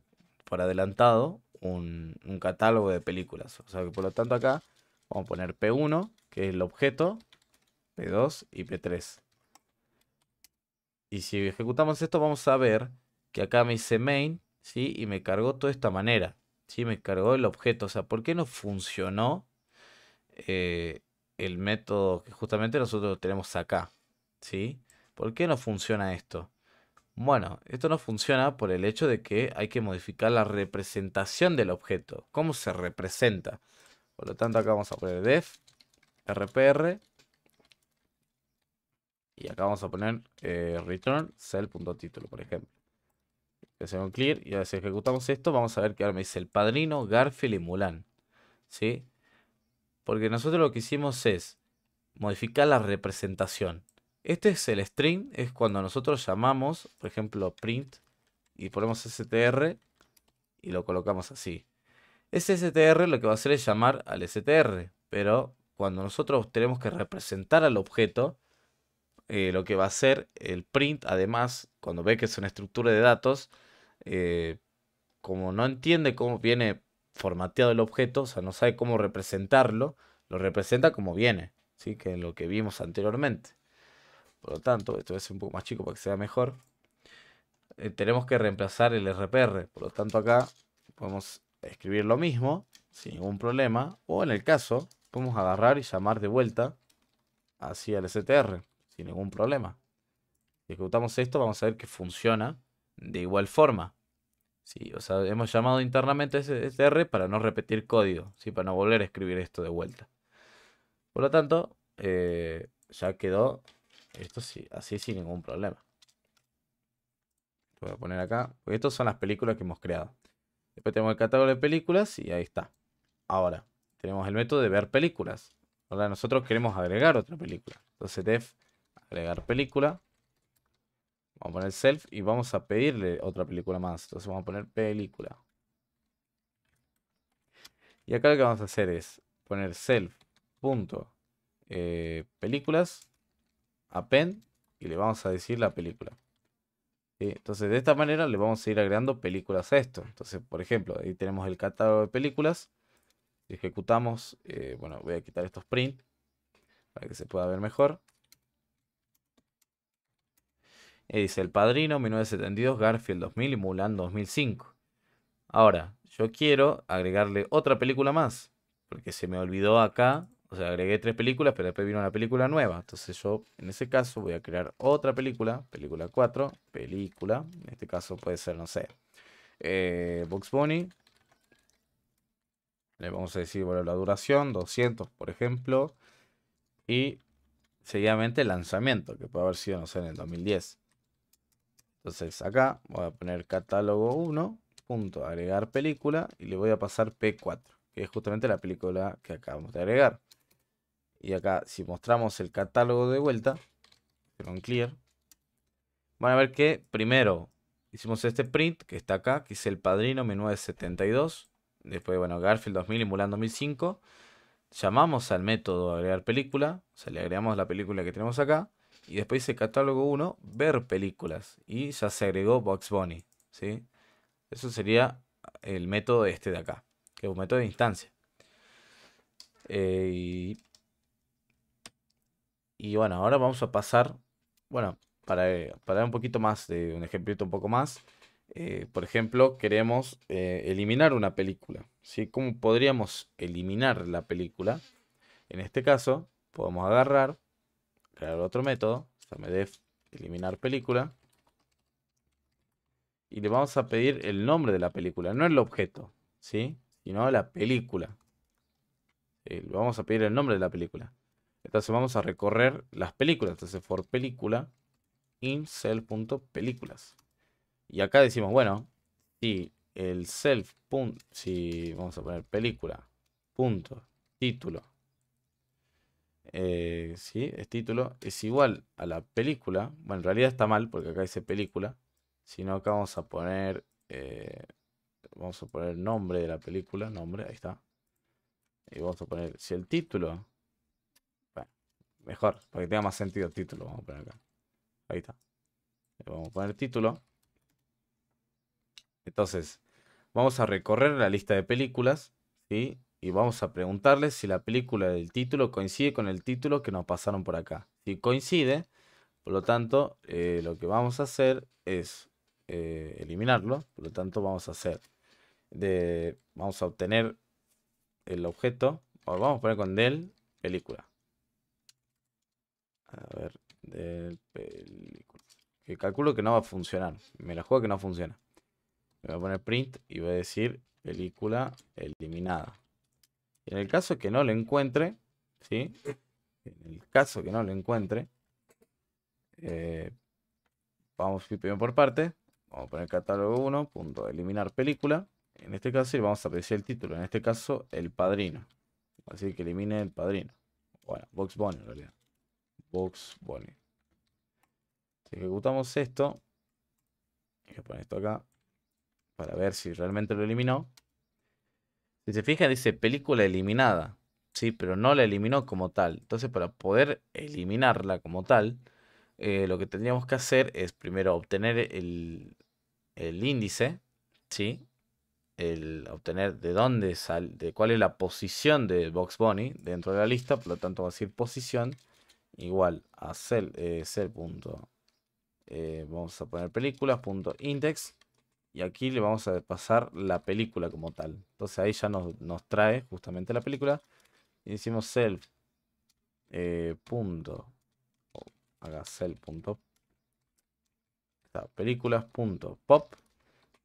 A: por adelantado un, un catálogo de películas. O sea que por lo tanto acá vamos a poner P1, que es el objeto, P2 y P3. Y si ejecutamos esto vamos a ver que acá me dice main, y me cargó de esta manera, ¿sí? Me cargó el objeto, o sea, ¿por qué no funcionó eh, el método que justamente nosotros tenemos acá, ¿sí? ¿Por qué no funciona esto? Bueno, esto no funciona por el hecho de que hay que modificar la representación del objeto, cómo se representa. Por lo tanto, acá vamos a poner def, rpr, y acá vamos a poner eh, return cell.título, por ejemplo hacemos clear y ver si ejecutamos esto, vamos a ver que ahora me dice el padrino, Garfield y Mulan. ¿Sí? Porque nosotros lo que hicimos es modificar la representación. Este es el string, es cuando nosotros llamamos, por ejemplo, print y ponemos str y lo colocamos así. Ese str lo que va a hacer es llamar al str, pero cuando nosotros tenemos que representar al objeto, eh, lo que va a hacer el print, además, cuando ve que es una estructura de datos, eh, como no entiende cómo viene formateado el objeto, o sea, no sabe cómo representarlo, lo representa como viene, ¿sí? que es lo que vimos anteriormente. Por lo tanto, esto es un poco más chico para que sea mejor. Eh, tenemos que reemplazar el RPR, por lo tanto acá podemos escribir lo mismo sin ningún problema, o en el caso podemos agarrar y llamar de vuelta hacia el STR sin ningún problema. Si ejecutamos esto vamos a ver que funciona de igual forma. Sí, o sea, hemos llamado internamente SDR para no repetir código, para no volver a escribir esto de vuelta. Por lo tanto, eh, ya quedó esto sí, así sin ningún problema. voy a poner acá, porque estas son las películas que hemos creado. Después tenemos el catálogo de películas y ahí está. Ahora, tenemos el método de ver películas. Ahora nosotros queremos agregar otra película. Entonces def agregar película Vamos a poner self y vamos a pedirle otra película más. Entonces vamos a poner película. Y acá lo que vamos a hacer es poner self punto eh, append y le vamos a decir la película. Entonces de esta manera le vamos a ir agregando películas a esto. Entonces, por ejemplo, ahí tenemos el catálogo de películas. ejecutamos, eh, bueno, voy a quitar estos print para que se pueda ver mejor dice El Padrino, 1972, Garfield 2000 y Mulan 2005. Ahora, yo quiero agregarle otra película más, porque se me olvidó acá, o sea, agregué tres películas, pero después vino una película nueva. Entonces yo, en ese caso, voy a crear otra película, película 4, película, en este caso puede ser, no sé, eh, Box Bunny. Le vamos a decir, bueno, la duración, 200, por ejemplo, y seguidamente el lanzamiento, que puede haber sido, no sé, en el 2010. Entonces acá voy a poner catálogo 1, agregar película y le voy a pasar P4, que es justamente la película que acabamos de agregar. Y acá si mostramos el catálogo de vuelta, con clear, van a ver que primero hicimos este print que está acá, que es el padrino 72. después bueno Garfield 2000 y Mulan 2005, llamamos al método agregar película, o sea le agregamos la película que tenemos acá, y después dice catálogo 1, ver películas. Y ya se agregó Box Bunny. ¿sí? Eso sería el método este de acá, que es un método de instancia. Eh, y, bueno, ahora vamos a pasar, bueno, para, para dar un poquito más, de un ejemplito un poco más. Eh, por ejemplo, queremos eh, eliminar una película. ¿sí? ¿Cómo podríamos eliminar la película? En este caso, podemos agarrar crear otro método, def eliminar película. Y le vamos a pedir el nombre de la película, no el objeto, ¿sí? Sino la película. Eh, vamos a pedir el nombre de la película. Entonces vamos a recorrer las películas. Entonces for película, in self.películas. Y acá decimos, bueno, si el self. si vamos a poner película. título eh, ¿sí? es título, es igual a la película. Bueno, en realidad está mal porque acá dice película. Sino acá vamos a poner. Eh, vamos a poner nombre de la película. Nombre, ahí está. Y vamos a poner. Si el título. mejor, porque tenga más sentido el título. Vamos a poner acá. Ahí está. Le vamos a poner título. Entonces, vamos a recorrer la lista de películas. ¿sí? y vamos a preguntarles si la película del título coincide con el título que nos pasaron por acá. Si coincide, por lo tanto, eh, lo que vamos a hacer es eh, eliminarlo. Por lo tanto, vamos a hacer de, vamos a obtener el objeto. O vamos a poner con del película. A ver, del película. Que calculo que no va a funcionar. Me la juego que no funciona. voy a poner print y voy a decir película eliminada. En el caso que no lo encuentre, ¿sí? En el caso que no lo encuentre, eh, vamos primero por parte. Vamos a poner catálogo 1, punto, eliminar película. En este caso, vamos a apreciar el título. En este caso, El Padrino. Así que elimine El Padrino. Bueno, Box Bunny en realidad. Box Bunny. Si ejecutamos esto, voy a poner esto acá para ver si realmente lo eliminó. Si se fijan, dice película eliminada. Sí, pero no la eliminó como tal. Entonces, para poder eliminarla como tal, eh, lo que tendríamos que hacer es primero obtener el, índice, ¿sí? El obtener de dónde sale, de cuál es la posición de Box Bunny dentro de la lista, por lo tanto va a decir posición igual a cell, eh, eh, vamos a poner películas.index y aquí le vamos a pasar la película como tal. Entonces ahí ya nos, nos trae justamente la película. Y decimos self. Eh, punto. haga self. Punto. Películas. Punto, pop.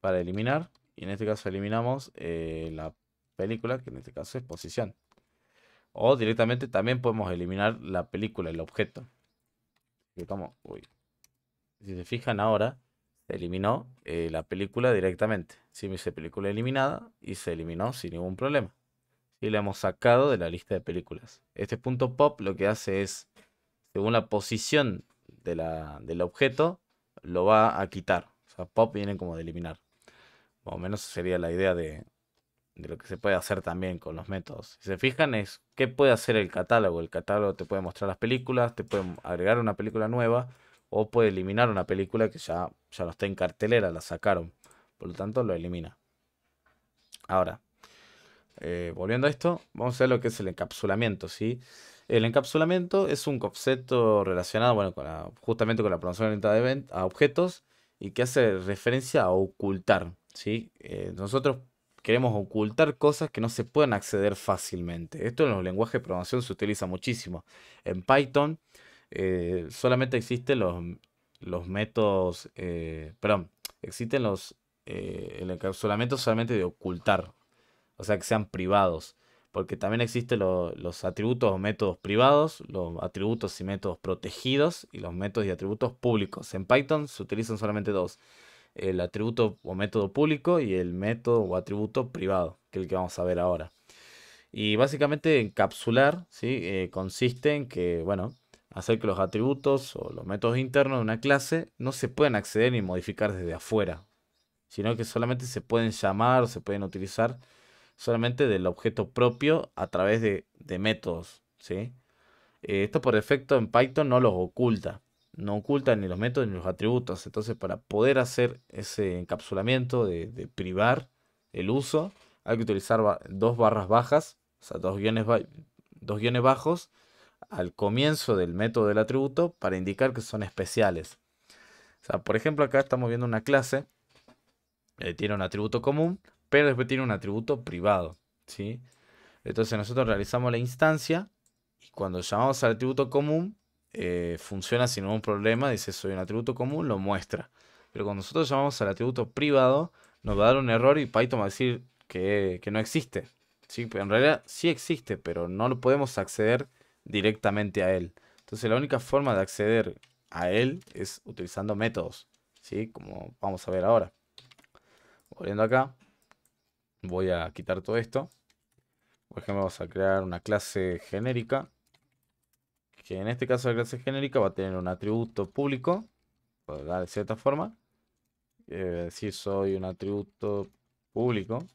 A: Para eliminar. Y en este caso eliminamos eh, la película, que en este caso es posición. O directamente también podemos eliminar la película, el objeto. Si se fijan ahora, eliminó eh, la película directamente. si me dice película eliminada y se eliminó sin ningún problema. Y la hemos sacado de la lista de películas. Este punto pop lo que hace es, según la posición de del objeto, lo va a quitar. O sea, pop viene como de eliminar. Más o menos sería la idea de, de lo que se puede hacer también con los métodos. Si se fijan es qué puede hacer el catálogo. El catálogo te puede mostrar las películas, te puede agregar una película nueva o puede eliminar una película que ya ya no está en cartelera, la sacaron. Por lo tanto, lo elimina. Ahora, eh, volviendo a esto, vamos a ver lo que es el encapsulamiento, ¿sí? El encapsulamiento es un concepto relacionado, bueno, justamente con la programación orientada a objetos y que hace referencia a ocultar, ¿sí? Eh, nosotros queremos ocultar cosas que no se pueden acceder fácilmente. Esto en los lenguajes de programación se utiliza muchísimo. En Python eh, solamente existen los los métodos, eh, perdón, existen los, eh, el encapsulamiento solamente de ocultar, o sea, que sean privados, porque también existen los atributos o métodos privados, los atributos y métodos protegidos y los métodos y atributos públicos. En Python se utilizan solamente dos, el atributo o método público y el método o atributo privado, que es el que vamos a ver ahora. Y básicamente encapsular ¿sí? Eh, consiste en que, bueno, hacer que los atributos o los métodos internos de una clase no se puedan acceder ni modificar desde afuera, sino que solamente se pueden llamar, se pueden utilizar solamente del objeto propio a través de, métodos. Eh, esto por defecto en Python no los oculta, no oculta ni los métodos ni los atributos. Entonces para poder hacer ese encapsulamiento de, privar el uso, hay que utilizar dos barras bajas, o sea, dos guiones, dos guiones bajos al comienzo del método del atributo para indicar que son especiales. por ejemplo, acá estamos viendo una clase que eh, tiene un atributo común, pero después tiene un atributo privado. ¿sí? Entonces nosotros realizamos la instancia y cuando llamamos al atributo común, eh, funciona sin ningún problema, dice soy un atributo común, lo muestra. Pero cuando nosotros llamamos al atributo privado, nos va a dar un error y Python va a decir que, no existe. ¿sí? En realidad sí existe, pero no lo podemos acceder directamente a él. Entonces la única forma de acceder a él es utilizando métodos, ¿sí? Como vamos a ver ahora. Volviendo acá, voy a quitar todo esto. Por ejemplo, vamos a crear una clase genérica. Que en este caso la clase genérica va a tener un atributo público, de cierta forma. Si soy un atributo público.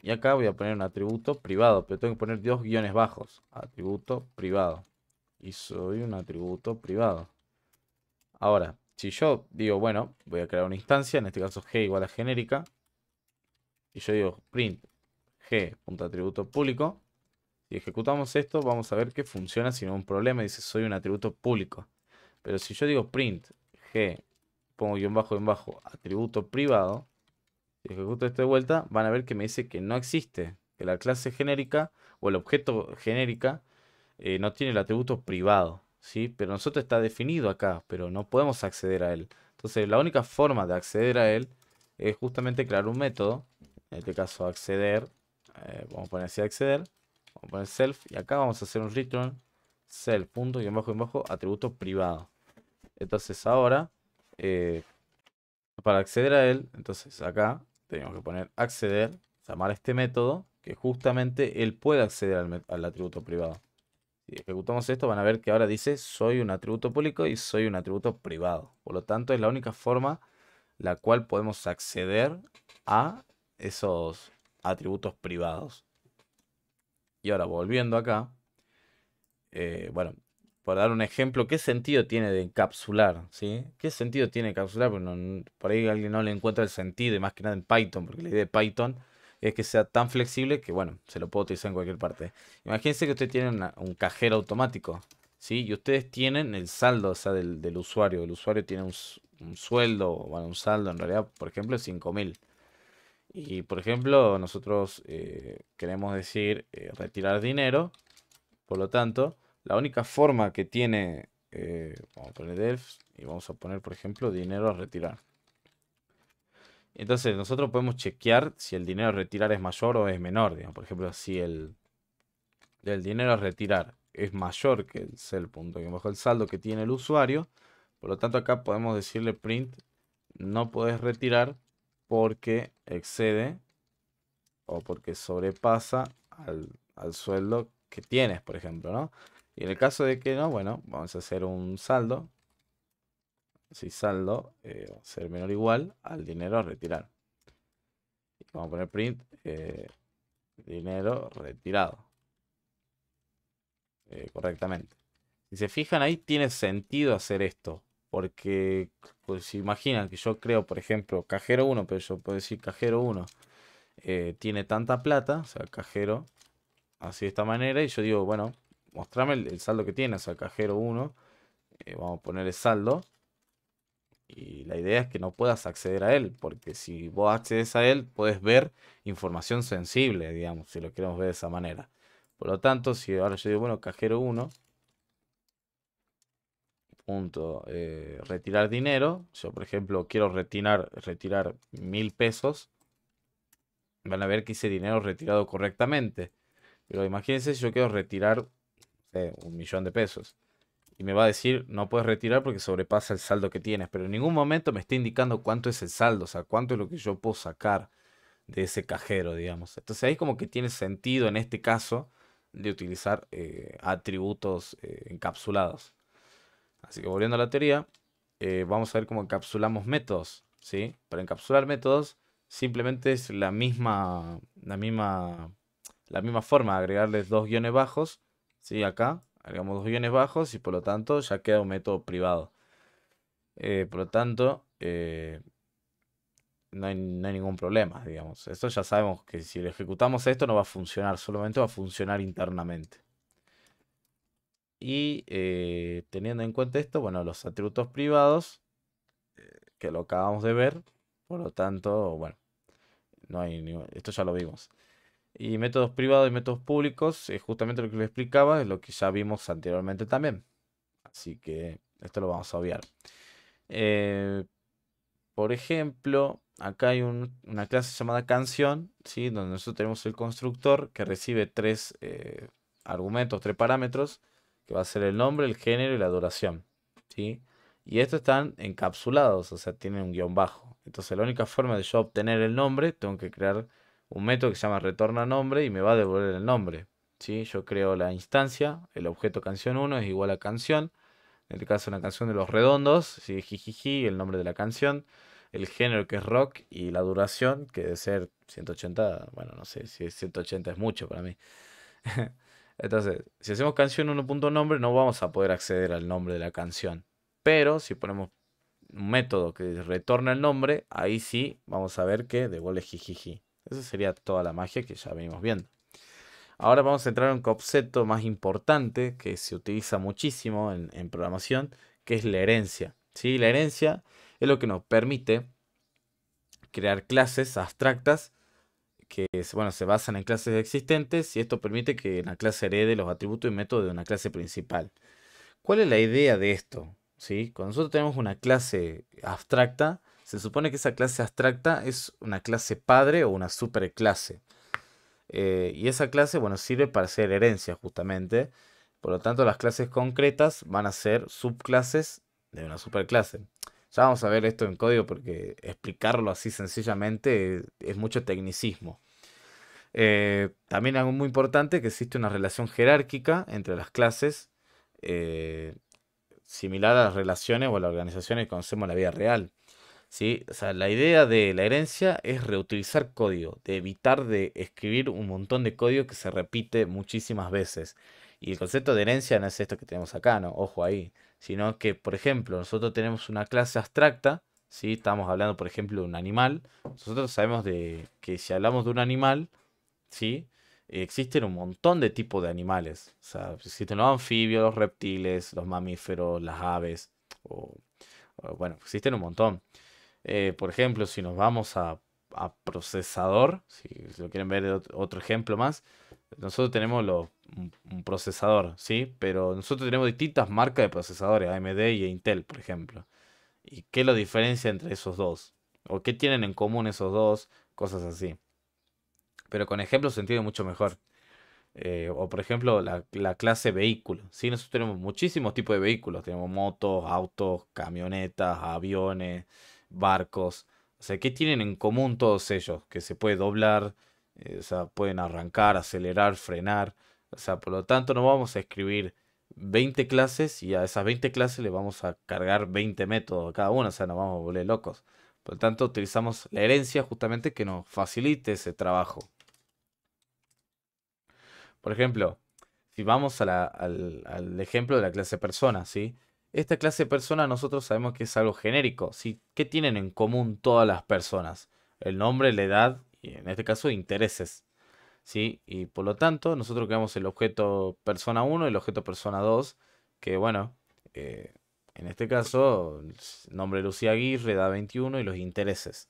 A: Y acá voy a poner un atributo privado, pero tengo que poner dos guiones bajos. Atributo privado. Y soy un atributo privado. Ahora, si yo digo, bueno, voy a crear una instancia, en este caso g igual a genérica. Y yo digo print g.atributo público. Si ejecutamos esto, vamos a ver que funciona sin un problema. Dice, soy un atributo público. Pero si yo digo print g, pongo guión bajo, en bajo, atributo privado, ejecuto esto de vuelta, van a ver que me dice que no existe, que la clase genérica o el objeto genérica eh, no tiene el atributo privado, ¿sí? Pero nosotros está definido acá, pero no podemos acceder a él. Entonces, la única forma de acceder a él es justamente crear un método, en este caso acceder, eh, vamos a poner así acceder, vamos a poner self, y acá vamos a hacer un return self, punto, y en bajo, y en bajo, atributo privado. Entonces ahora, eh, para acceder a él, entonces acá tenemos que poner acceder, llamar a este método, que justamente él puede acceder al, atributo privado. Si ejecutamos esto, van a ver que ahora dice soy un atributo público y soy un atributo privado. Por lo tanto, es la única forma la cual podemos acceder a esos atributos privados. Y ahora volviendo acá, eh, bueno, para dar un ejemplo, ¿qué sentido tiene de encapsular? ¿sí? ¿Qué sentido tiene encapsular? por ahí alguien no le encuentra el sentido, y más que nada en Python, porque la idea de Python es que sea tan flexible que, bueno, se lo puede utilizar en cualquier parte. Imagínense que ustedes tienen un cajero automático, ¿sí? Y ustedes tienen el saldo, sea, del, usuario. El usuario tiene un, sueldo, bueno, un saldo en realidad, por ejemplo, 5000. Y, por ejemplo, nosotros eh, queremos decir eh, retirar dinero, por lo tanto la única forma que tiene, eh, vamos a poner DELF y vamos a poner, por ejemplo, dinero a retirar. Entonces nosotros podemos chequear si el dinero a retirar es mayor o es menor. Digamos. Por ejemplo, si el, el dinero a retirar es mayor que el punto que el saldo que tiene el usuario. Por lo tanto, acá podemos decirle print no puedes retirar porque excede o porque sobrepasa al, al sueldo que tienes, por ejemplo, ¿no? Y en el caso de que no, bueno, vamos a hacer un saldo. Si saldo eh, va a ser menor o igual al dinero a retirar. vamos a poner print eh, dinero retirado. Eh, correctamente. Si se fijan ahí, tiene sentido hacer esto. Porque pues, si imaginan que yo creo, por ejemplo, cajero 1, pero yo puedo decir cajero 1 tiene tanta plata, o sea, cajero así de esta manera. Y yo digo, bueno, mostrame el, saldo que tiene, o cajero 1. Eh, vamos a poner el saldo. Y la idea es que no puedas acceder a él, porque si vos accedes a él, puedes ver información sensible, digamos, si lo queremos ver de esa manera. Por lo tanto, si ahora yo digo, bueno, cajero 1, punto, eh, retirar dinero, yo por ejemplo quiero retirar, retirar mil pesos, van a ver que hice dinero retirado correctamente. Pero imagínense si yo quiero retirar un millón de pesos. Y me va a decir, no puedes retirar porque sobrepasa el saldo que tienes. Pero en ningún momento me está indicando cuánto es el saldo, o sea, cuánto es lo que yo puedo sacar de ese cajero, digamos. Entonces ahí como que tiene sentido en este caso de utilizar eh, atributos eh, encapsulados. Así que volviendo a la teoría, eh, vamos a ver cómo encapsulamos métodos. ¿sí? Para encapsular métodos simplemente es la misma, la misma, la misma forma, agregarles dos guiones bajos ¿sí? Acá agregamos dos guiones bajos y por lo tanto ya queda un método privado. Eh, por lo tanto, eh, no, hay, ningún problema, digamos. Esto ya sabemos que si lo ejecutamos esto no va a funcionar, solamente va a funcionar internamente. Y eh, teniendo en cuenta esto, bueno, los atributos privados, que lo acabamos de ver, por lo tanto, bueno, no hay esto ya lo vimos. Y métodos privados y métodos públicos es eh, justamente lo que les explicaba, es lo que ya vimos anteriormente también. Así que esto lo vamos a obviar. Eh, por ejemplo, acá hay una clase llamada canción, ¿sí? donde nosotros tenemos el constructor que recibe tres eh, argumentos, tres parámetros, que va a ser el nombre, el género y la duración. ¿sí? Y estos están encapsulados, o sea, tienen un guión bajo. Entonces la única forma de yo obtener el nombre, tengo que crear un método que se llama retorna nombre y me va a devolver el nombre. ¿sí? Yo creo la instancia, el objeto canción 1 es igual a canción. En el este caso una canción de los redondos, ¿sí? jijiji, el nombre de la canción, el género que es rock y la duración, que debe ser 180, bueno, no sé si 180 es mucho para mí. [LAUGHS] Entonces, si hacemos canción 1.nombre, no vamos a poder acceder al nombre de la canción. Pero si ponemos un método que retorna el nombre, ahí sí vamos a ver que devuelve jijiji. Esa sería toda la magia que ya venimos viendo. Ahora vamos a entrar a un concepto más importante que se utiliza muchísimo en, programación, que es la herencia. ¿sí? La herencia es lo que nos permite crear clases abstractas que bueno, se basan en clases existentes y esto permite que la clase herede los atributos y métodos de una clase principal. ¿Cuál es la idea de esto? ¿Sí? Cuando nosotros tenemos una clase abstracta, se supone que esa clase abstracta es una clase padre o una superclase. Eh, y esa clase, bueno, sirve para hacer herencia justamente. Por lo tanto, las clases concretas van a ser subclases de una superclase. Ya vamos a ver esto en código porque explicarlo así sencillamente es mucho tecnicismo. Eh, también algo muy importante que existe una relación jerárquica entre las clases, eh, similar a las relaciones o a las organizaciones que conocemos en la vida real sea, la idea de la herencia es reutilizar código, de evitar de escribir un montón de código que se repite muchísimas veces. Y el concepto de herencia no es esto que tenemos acá, ¿no? Ojo ahí. Sino que, por ejemplo, nosotros tenemos una clase abstracta, Si Estamos hablando, por ejemplo, de un animal. Nosotros sabemos de que si hablamos de un animal, ¿sí? Existen un montón de tipos de animales. existen los anfibios, los reptiles, los mamíferos, las aves. o bueno, existen un montón. Eh, por ejemplo, si nos vamos a, procesador, si lo quieren ver otro ejemplo más, nosotros tenemos un procesador, ¿sí? Pero nosotros tenemos distintas marcas de procesadores, AMD y Intel, por ejemplo. ¿Y qué lo diferencia entre esos dos? ¿O qué tienen en común esos dos? Cosas así. Pero con ejemplos se entiende mucho mejor. Eh, o por ejemplo la, clase vehículo. ¿sí? Nosotros tenemos muchísimos tipos de vehículos. Tenemos motos, autos, camionetas, aviones, barcos. O sea, ¿qué tienen en común todos ellos? Que se puede doblar, eh, o sea, pueden arrancar, acelerar, frenar. O sea, por lo tanto no vamos a escribir 20 clases y a esas 20 clases le vamos a cargar 20 métodos a cada uno, o sea, nos vamos a volver locos. Por lo tanto, utilizamos la herencia justamente que nos facilite ese trabajo. Por ejemplo, si vamos al, al, ejemplo de la clase persona, ¿sí? esta clase de persona nosotros sabemos que es algo genérico. ¿sí? ¿Qué tienen en común todas las personas? El nombre, la edad y en este caso intereses. ¿sí? Y por lo tanto nosotros creamos el objeto persona 1 y el objeto persona 2, que bueno, eh, en este caso nombre Lucía Aguirre, edad 21 y los intereses.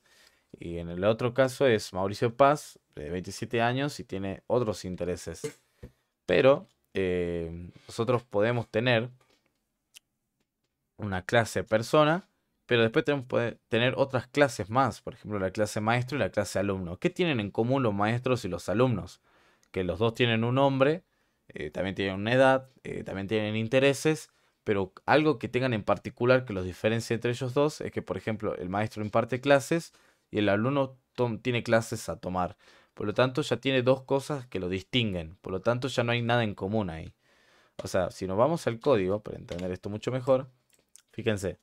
A: Y en el otro caso es Mauricio Paz, de 27 años y tiene otros intereses. Pero eh, nosotros podemos tener una clase persona, pero después tenemos puede tener otras clases más, por ejemplo la clase maestro y la clase alumno. ¿Qué tienen en común los maestros y los alumnos? Que los dos tienen un nombre, eh, también tienen una edad, eh, también tienen intereses, pero algo que tengan en particular que los diferencie entre ellos dos es que, por ejemplo, el maestro imparte clases y el alumno tiene clases a tomar. Por lo tanto, ya tiene dos cosas que lo distinguen. Por lo tanto, ya no hay nada en común ahí. O sea, si nos vamos al código, para entender esto mucho mejor, Fíjense.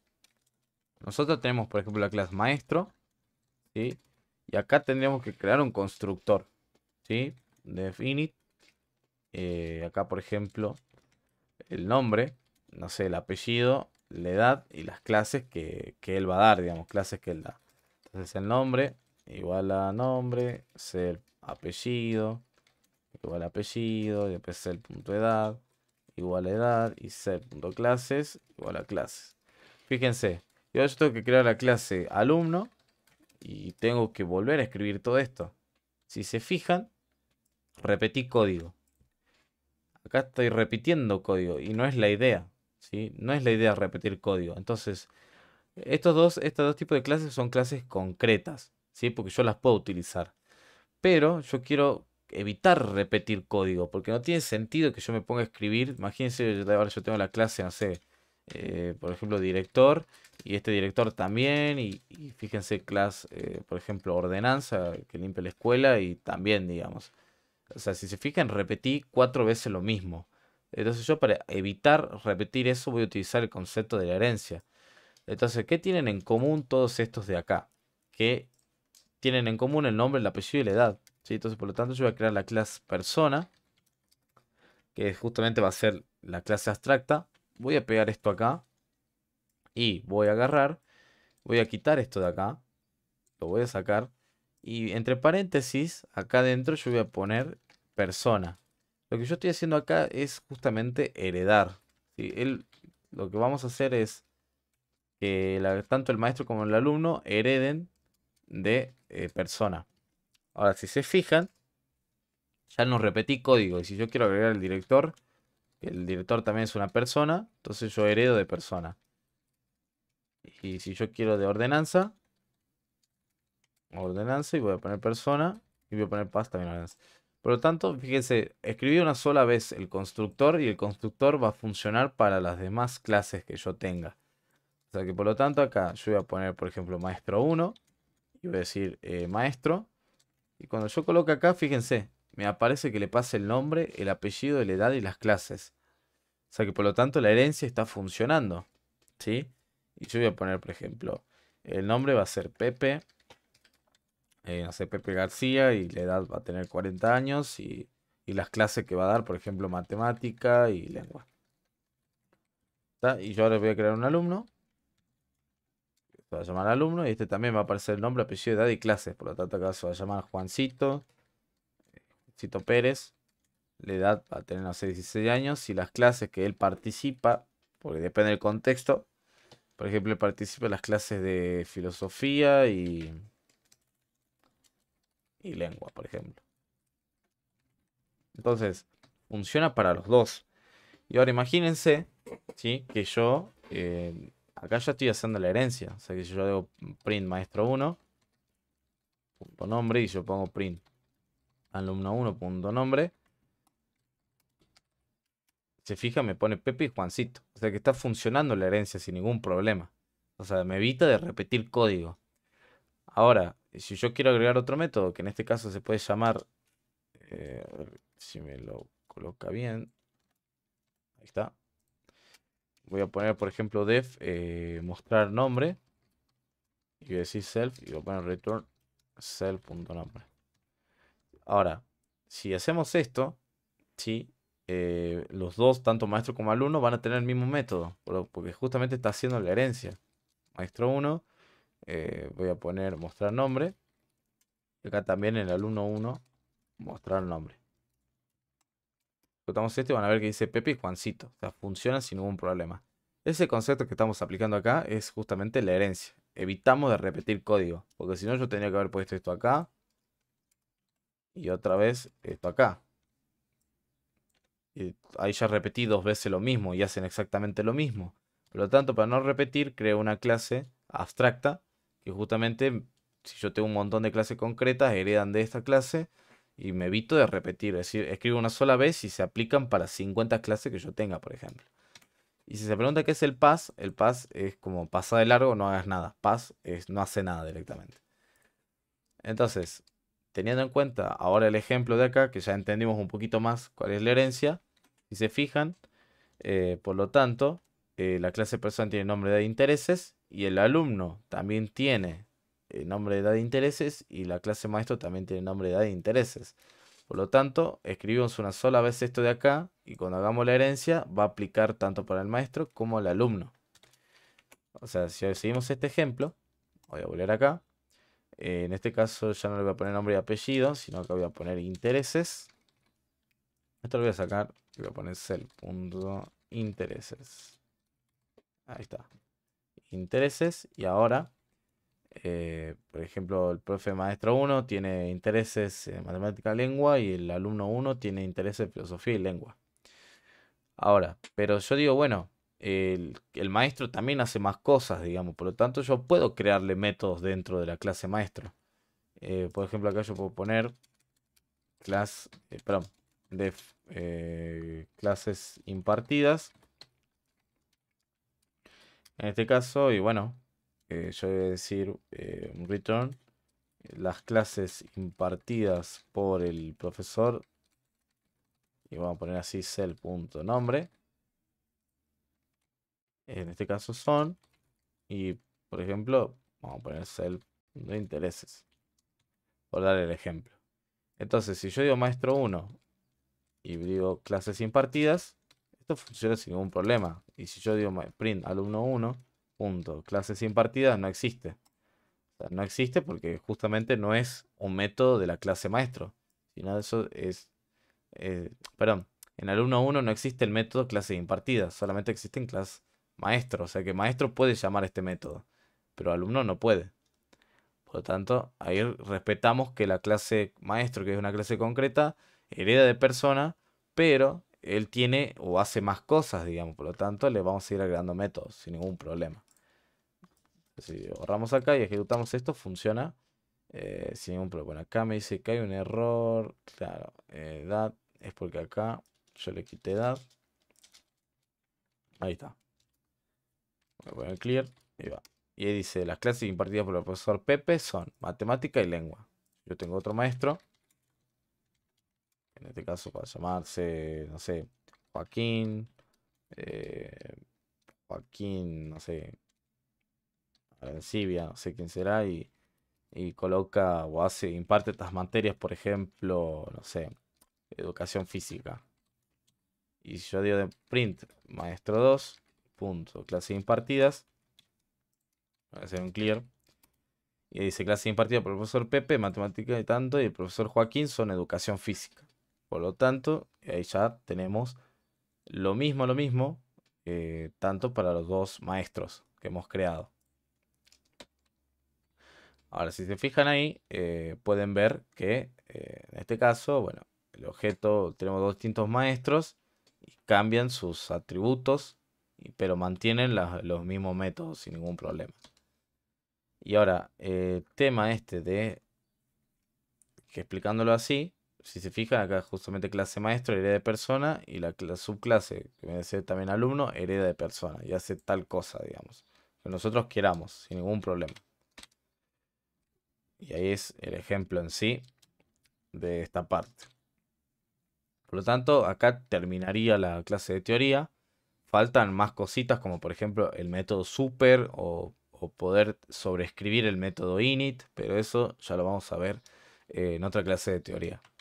A: Nosotros tenemos, por ejemplo, la clase maestro. Y acá tendríamos que crear un constructor. ¿sí? Definit. Eh, acá, por ejemplo, el nombre, no sé, el apellido, la edad y las clases que, él va a dar, digamos, clases que él da. Entonces el nombre igual a nombre, ser apellido, igual a apellido, y después ser punto edad, igual a edad, y ser punto clases, igual a clases. Fíjense, yo tengo que crear la clase alumno y tengo que volver a escribir todo esto. Si se fijan, repetí código. Acá estoy repitiendo código y no es la idea. ¿sí? No es la idea repetir código. Entonces, estos dos, estos dos tipos de clases son clases concretas, ¿sí? porque yo las puedo utilizar. Pero yo quiero evitar repetir código, porque no tiene sentido que yo me ponga a escribir. Imagínense, ahora yo tengo la clase, no sé, eh, por ejemplo, director, y este director también, y, fíjense, clase eh, por ejemplo, ordenanza, que limpia la escuela, y también, digamos. O sea, si se fijan, repetí cuatro veces lo mismo. Entonces yo para evitar repetir eso voy a utilizar el concepto de la herencia. Entonces, ¿qué tienen en común todos estos de acá? Que tienen en común el nombre, el apellido y la edad. ¿sí? Entonces, por lo tanto, yo voy a crear la clase persona, que justamente va a ser la clase abstracta voy a pegar esto acá. Y voy a agarrar. Voy a quitar esto de acá. Lo voy a sacar. Y entre paréntesis, acá adentro yo voy a poner persona. Lo que yo estoy haciendo acá es justamente heredar. lo que vamos a hacer es que tanto el maestro como el alumno hereden de eh, persona. Ahora, si se fijan, ya no repetí código. Y si yo quiero agregar el director, el director también es una persona, entonces yo heredo de persona. Y si yo quiero de ordenanza, ordenanza y voy a poner persona y voy a poner pasta también ordenanza. Por lo tanto, fíjense, escribí una sola vez el constructor y el constructor va a funcionar para las demás clases que yo tenga. O sea que por lo tanto acá yo voy a poner, por ejemplo, maestro 1 y voy a decir eh, maestro. Y cuando yo coloco acá, fíjense, me aparece que le pase el nombre, el apellido, la edad y las clases. O sea que por lo tanto la herencia está funcionando. ¿Sí? Y yo voy a poner, por ejemplo, el nombre va a ser Pepe. Eh, no sé, Pepe García y la edad va a tener 40 años y, las clases que va a dar, por ejemplo, matemática y lengua. Y yo ahora voy a crear un alumno. Se va a llamar alumno y este también va a aparecer el nombre, apellido, edad y clases. Por lo tanto acá se va a llamar Juancito. Eh, Juancito Pérez la edad va a tener, a 16 años, y las clases que él participa, porque depende del contexto, por ejemplo, él participa en las clases de filosofía y, y lengua, por ejemplo. Entonces, funciona para los dos. Y ahora imagínense, ¿sí? Que yo, eh, acá ya estoy haciendo la herencia, o sea que si yo hago print maestro 1, punto nombre, y yo pongo print alumno 1, punto nombre se fija, me pone Pepe y Juancito. O sea que está funcionando la herencia sin ningún problema. O sea, me evita de repetir código. Ahora, si yo quiero agregar otro método, que en este caso se puede llamar, eh, si me lo coloca bien. Ahí está. Voy a poner, por ejemplo, def eh, mostrar nombre. Y voy a decir self y voy a poner return self.nombre. Ahora, si hacemos esto, sí, eh, los dos, tanto maestro como alumno, van a tener el mismo método, porque justamente está haciendo la herencia. Maestro 1, eh, voy a poner mostrar nombre. Acá también en el alumno 1, mostrar nombre. ejecutamos este y van a ver que dice Pepe y Juancito. O sea, funciona sin ningún problema. Ese concepto que estamos aplicando acá es justamente la herencia. Evitamos de repetir código, porque si no yo tenía que haber puesto esto acá y otra vez esto acá ahí ya repetí dos veces lo mismo y hacen exactamente lo mismo. Por lo tanto, para no repetir, creo una clase abstracta que justamente, si yo tengo un montón de clases concretas, heredan de esta clase y me evito de repetir. Es decir, escribo una sola vez y se aplican para 50 clases que yo tenga, por ejemplo. Y si se pregunta qué es el PAS, el PAS es como pasa de largo, no hagas nada. PAS es no hace nada directamente. Entonces, teniendo en cuenta ahora el ejemplo de acá, que ya entendimos un poquito más cuál es la herencia, se fijan. Eh, por lo tanto, eh, la clase persona tiene nombre, edad intereses y el alumno también tiene eh, nombre, edad intereses y la clase maestro también tiene nombre, edad intereses. Por lo tanto, escribimos una sola vez esto de acá y cuando hagamos la herencia va a aplicar tanto para el maestro como el alumno. O sea, si seguimos este ejemplo, voy a volver acá. en este caso ya no le voy a poner nombre y apellido, sino que voy a poner intereses. Esto lo voy a sacar y voy a poner el punto intereses. Ahí está. Intereses. Y ahora, eh, por ejemplo, el profe maestro 1 tiene intereses en matemática lengua y el alumno 1 tiene intereses en filosofía y lengua. Ahora, pero yo digo, bueno, el, maestro también hace más cosas, digamos. Por lo tanto, yo puedo crearle métodos dentro de la clase maestro. Eh, por ejemplo, acá yo puedo poner Class... Eh, perdón, de eh, clases impartidas. En este caso, y bueno, eh, yo voy a decir return eh, las clases impartidas por el profesor. Y vamos a poner así cell.nombre. En este caso son. Y por ejemplo, vamos a poner cell de intereses. Por dar el ejemplo. Entonces, si yo digo maestro 1 y digo clases impartidas, esto funciona sin ningún problema. Y si yo digo print alumno 1, punto, clases impartidas no existe. no existe porque justamente no es un método de la clase maestro. Sino eso es... Eh, perdón, en alumno 1 no existe el método clases impartidas, solamente existe en clase maestro. O sea que maestro puede llamar este método, pero alumno no puede. Por lo tanto, ahí respetamos que la clase maestro, que es una clase concreta, hereda de persona, pero él tiene o hace más cosas, digamos. Por lo tanto, le vamos a ir agregando métodos sin ningún problema. Si borramos acá y ejecutamos esto, funciona eh, sin ningún problema. Bueno, acá me dice que hay un error. Claro, eh, edad es porque acá yo le quité edad. Ahí está. Voy a poner clear y va. Y dice, las clases impartidas por el profesor Pepe son matemática y lengua. Yo tengo otro maestro en este caso para llamarse, no sé, Joaquín. Eh, Joaquín, no sé. Arancibia, no sé quién será. Y, coloca o hace, imparte estas materias, por ejemplo, no sé, educación física. Y si yo digo de print, maestro 2, punto, clases impartidas. Voy a hacer un clear. Y dice clase impartida por profesor Pepe, matemática y tanto, y el profesor Joaquín son educación física. Por lo tanto, ahí ya tenemos lo mismo, lo mismo, eh, tanto para los dos maestros que hemos creado. Ahora, si se fijan ahí, eh, pueden ver que eh, en este caso, bueno, el objeto, tenemos dos distintos maestros y cambian sus atributos, pero mantienen los mismos métodos sin ningún problema. Y ahora, el tema este de que explicándolo así, si se fijan, acá justamente clase maestro hereda de persona y la, subclase, que viene a ser también alumno, hereda de persona y hace tal cosa, digamos, que nosotros queramos, sin ningún problema. Y ahí es el ejemplo en sí de esta parte. Por lo tanto, acá terminaría la clase de teoría. Faltan más cositas como por ejemplo el método super o, poder sobreescribir el método init, pero eso ya lo vamos a ver eh, en otra clase de teoría.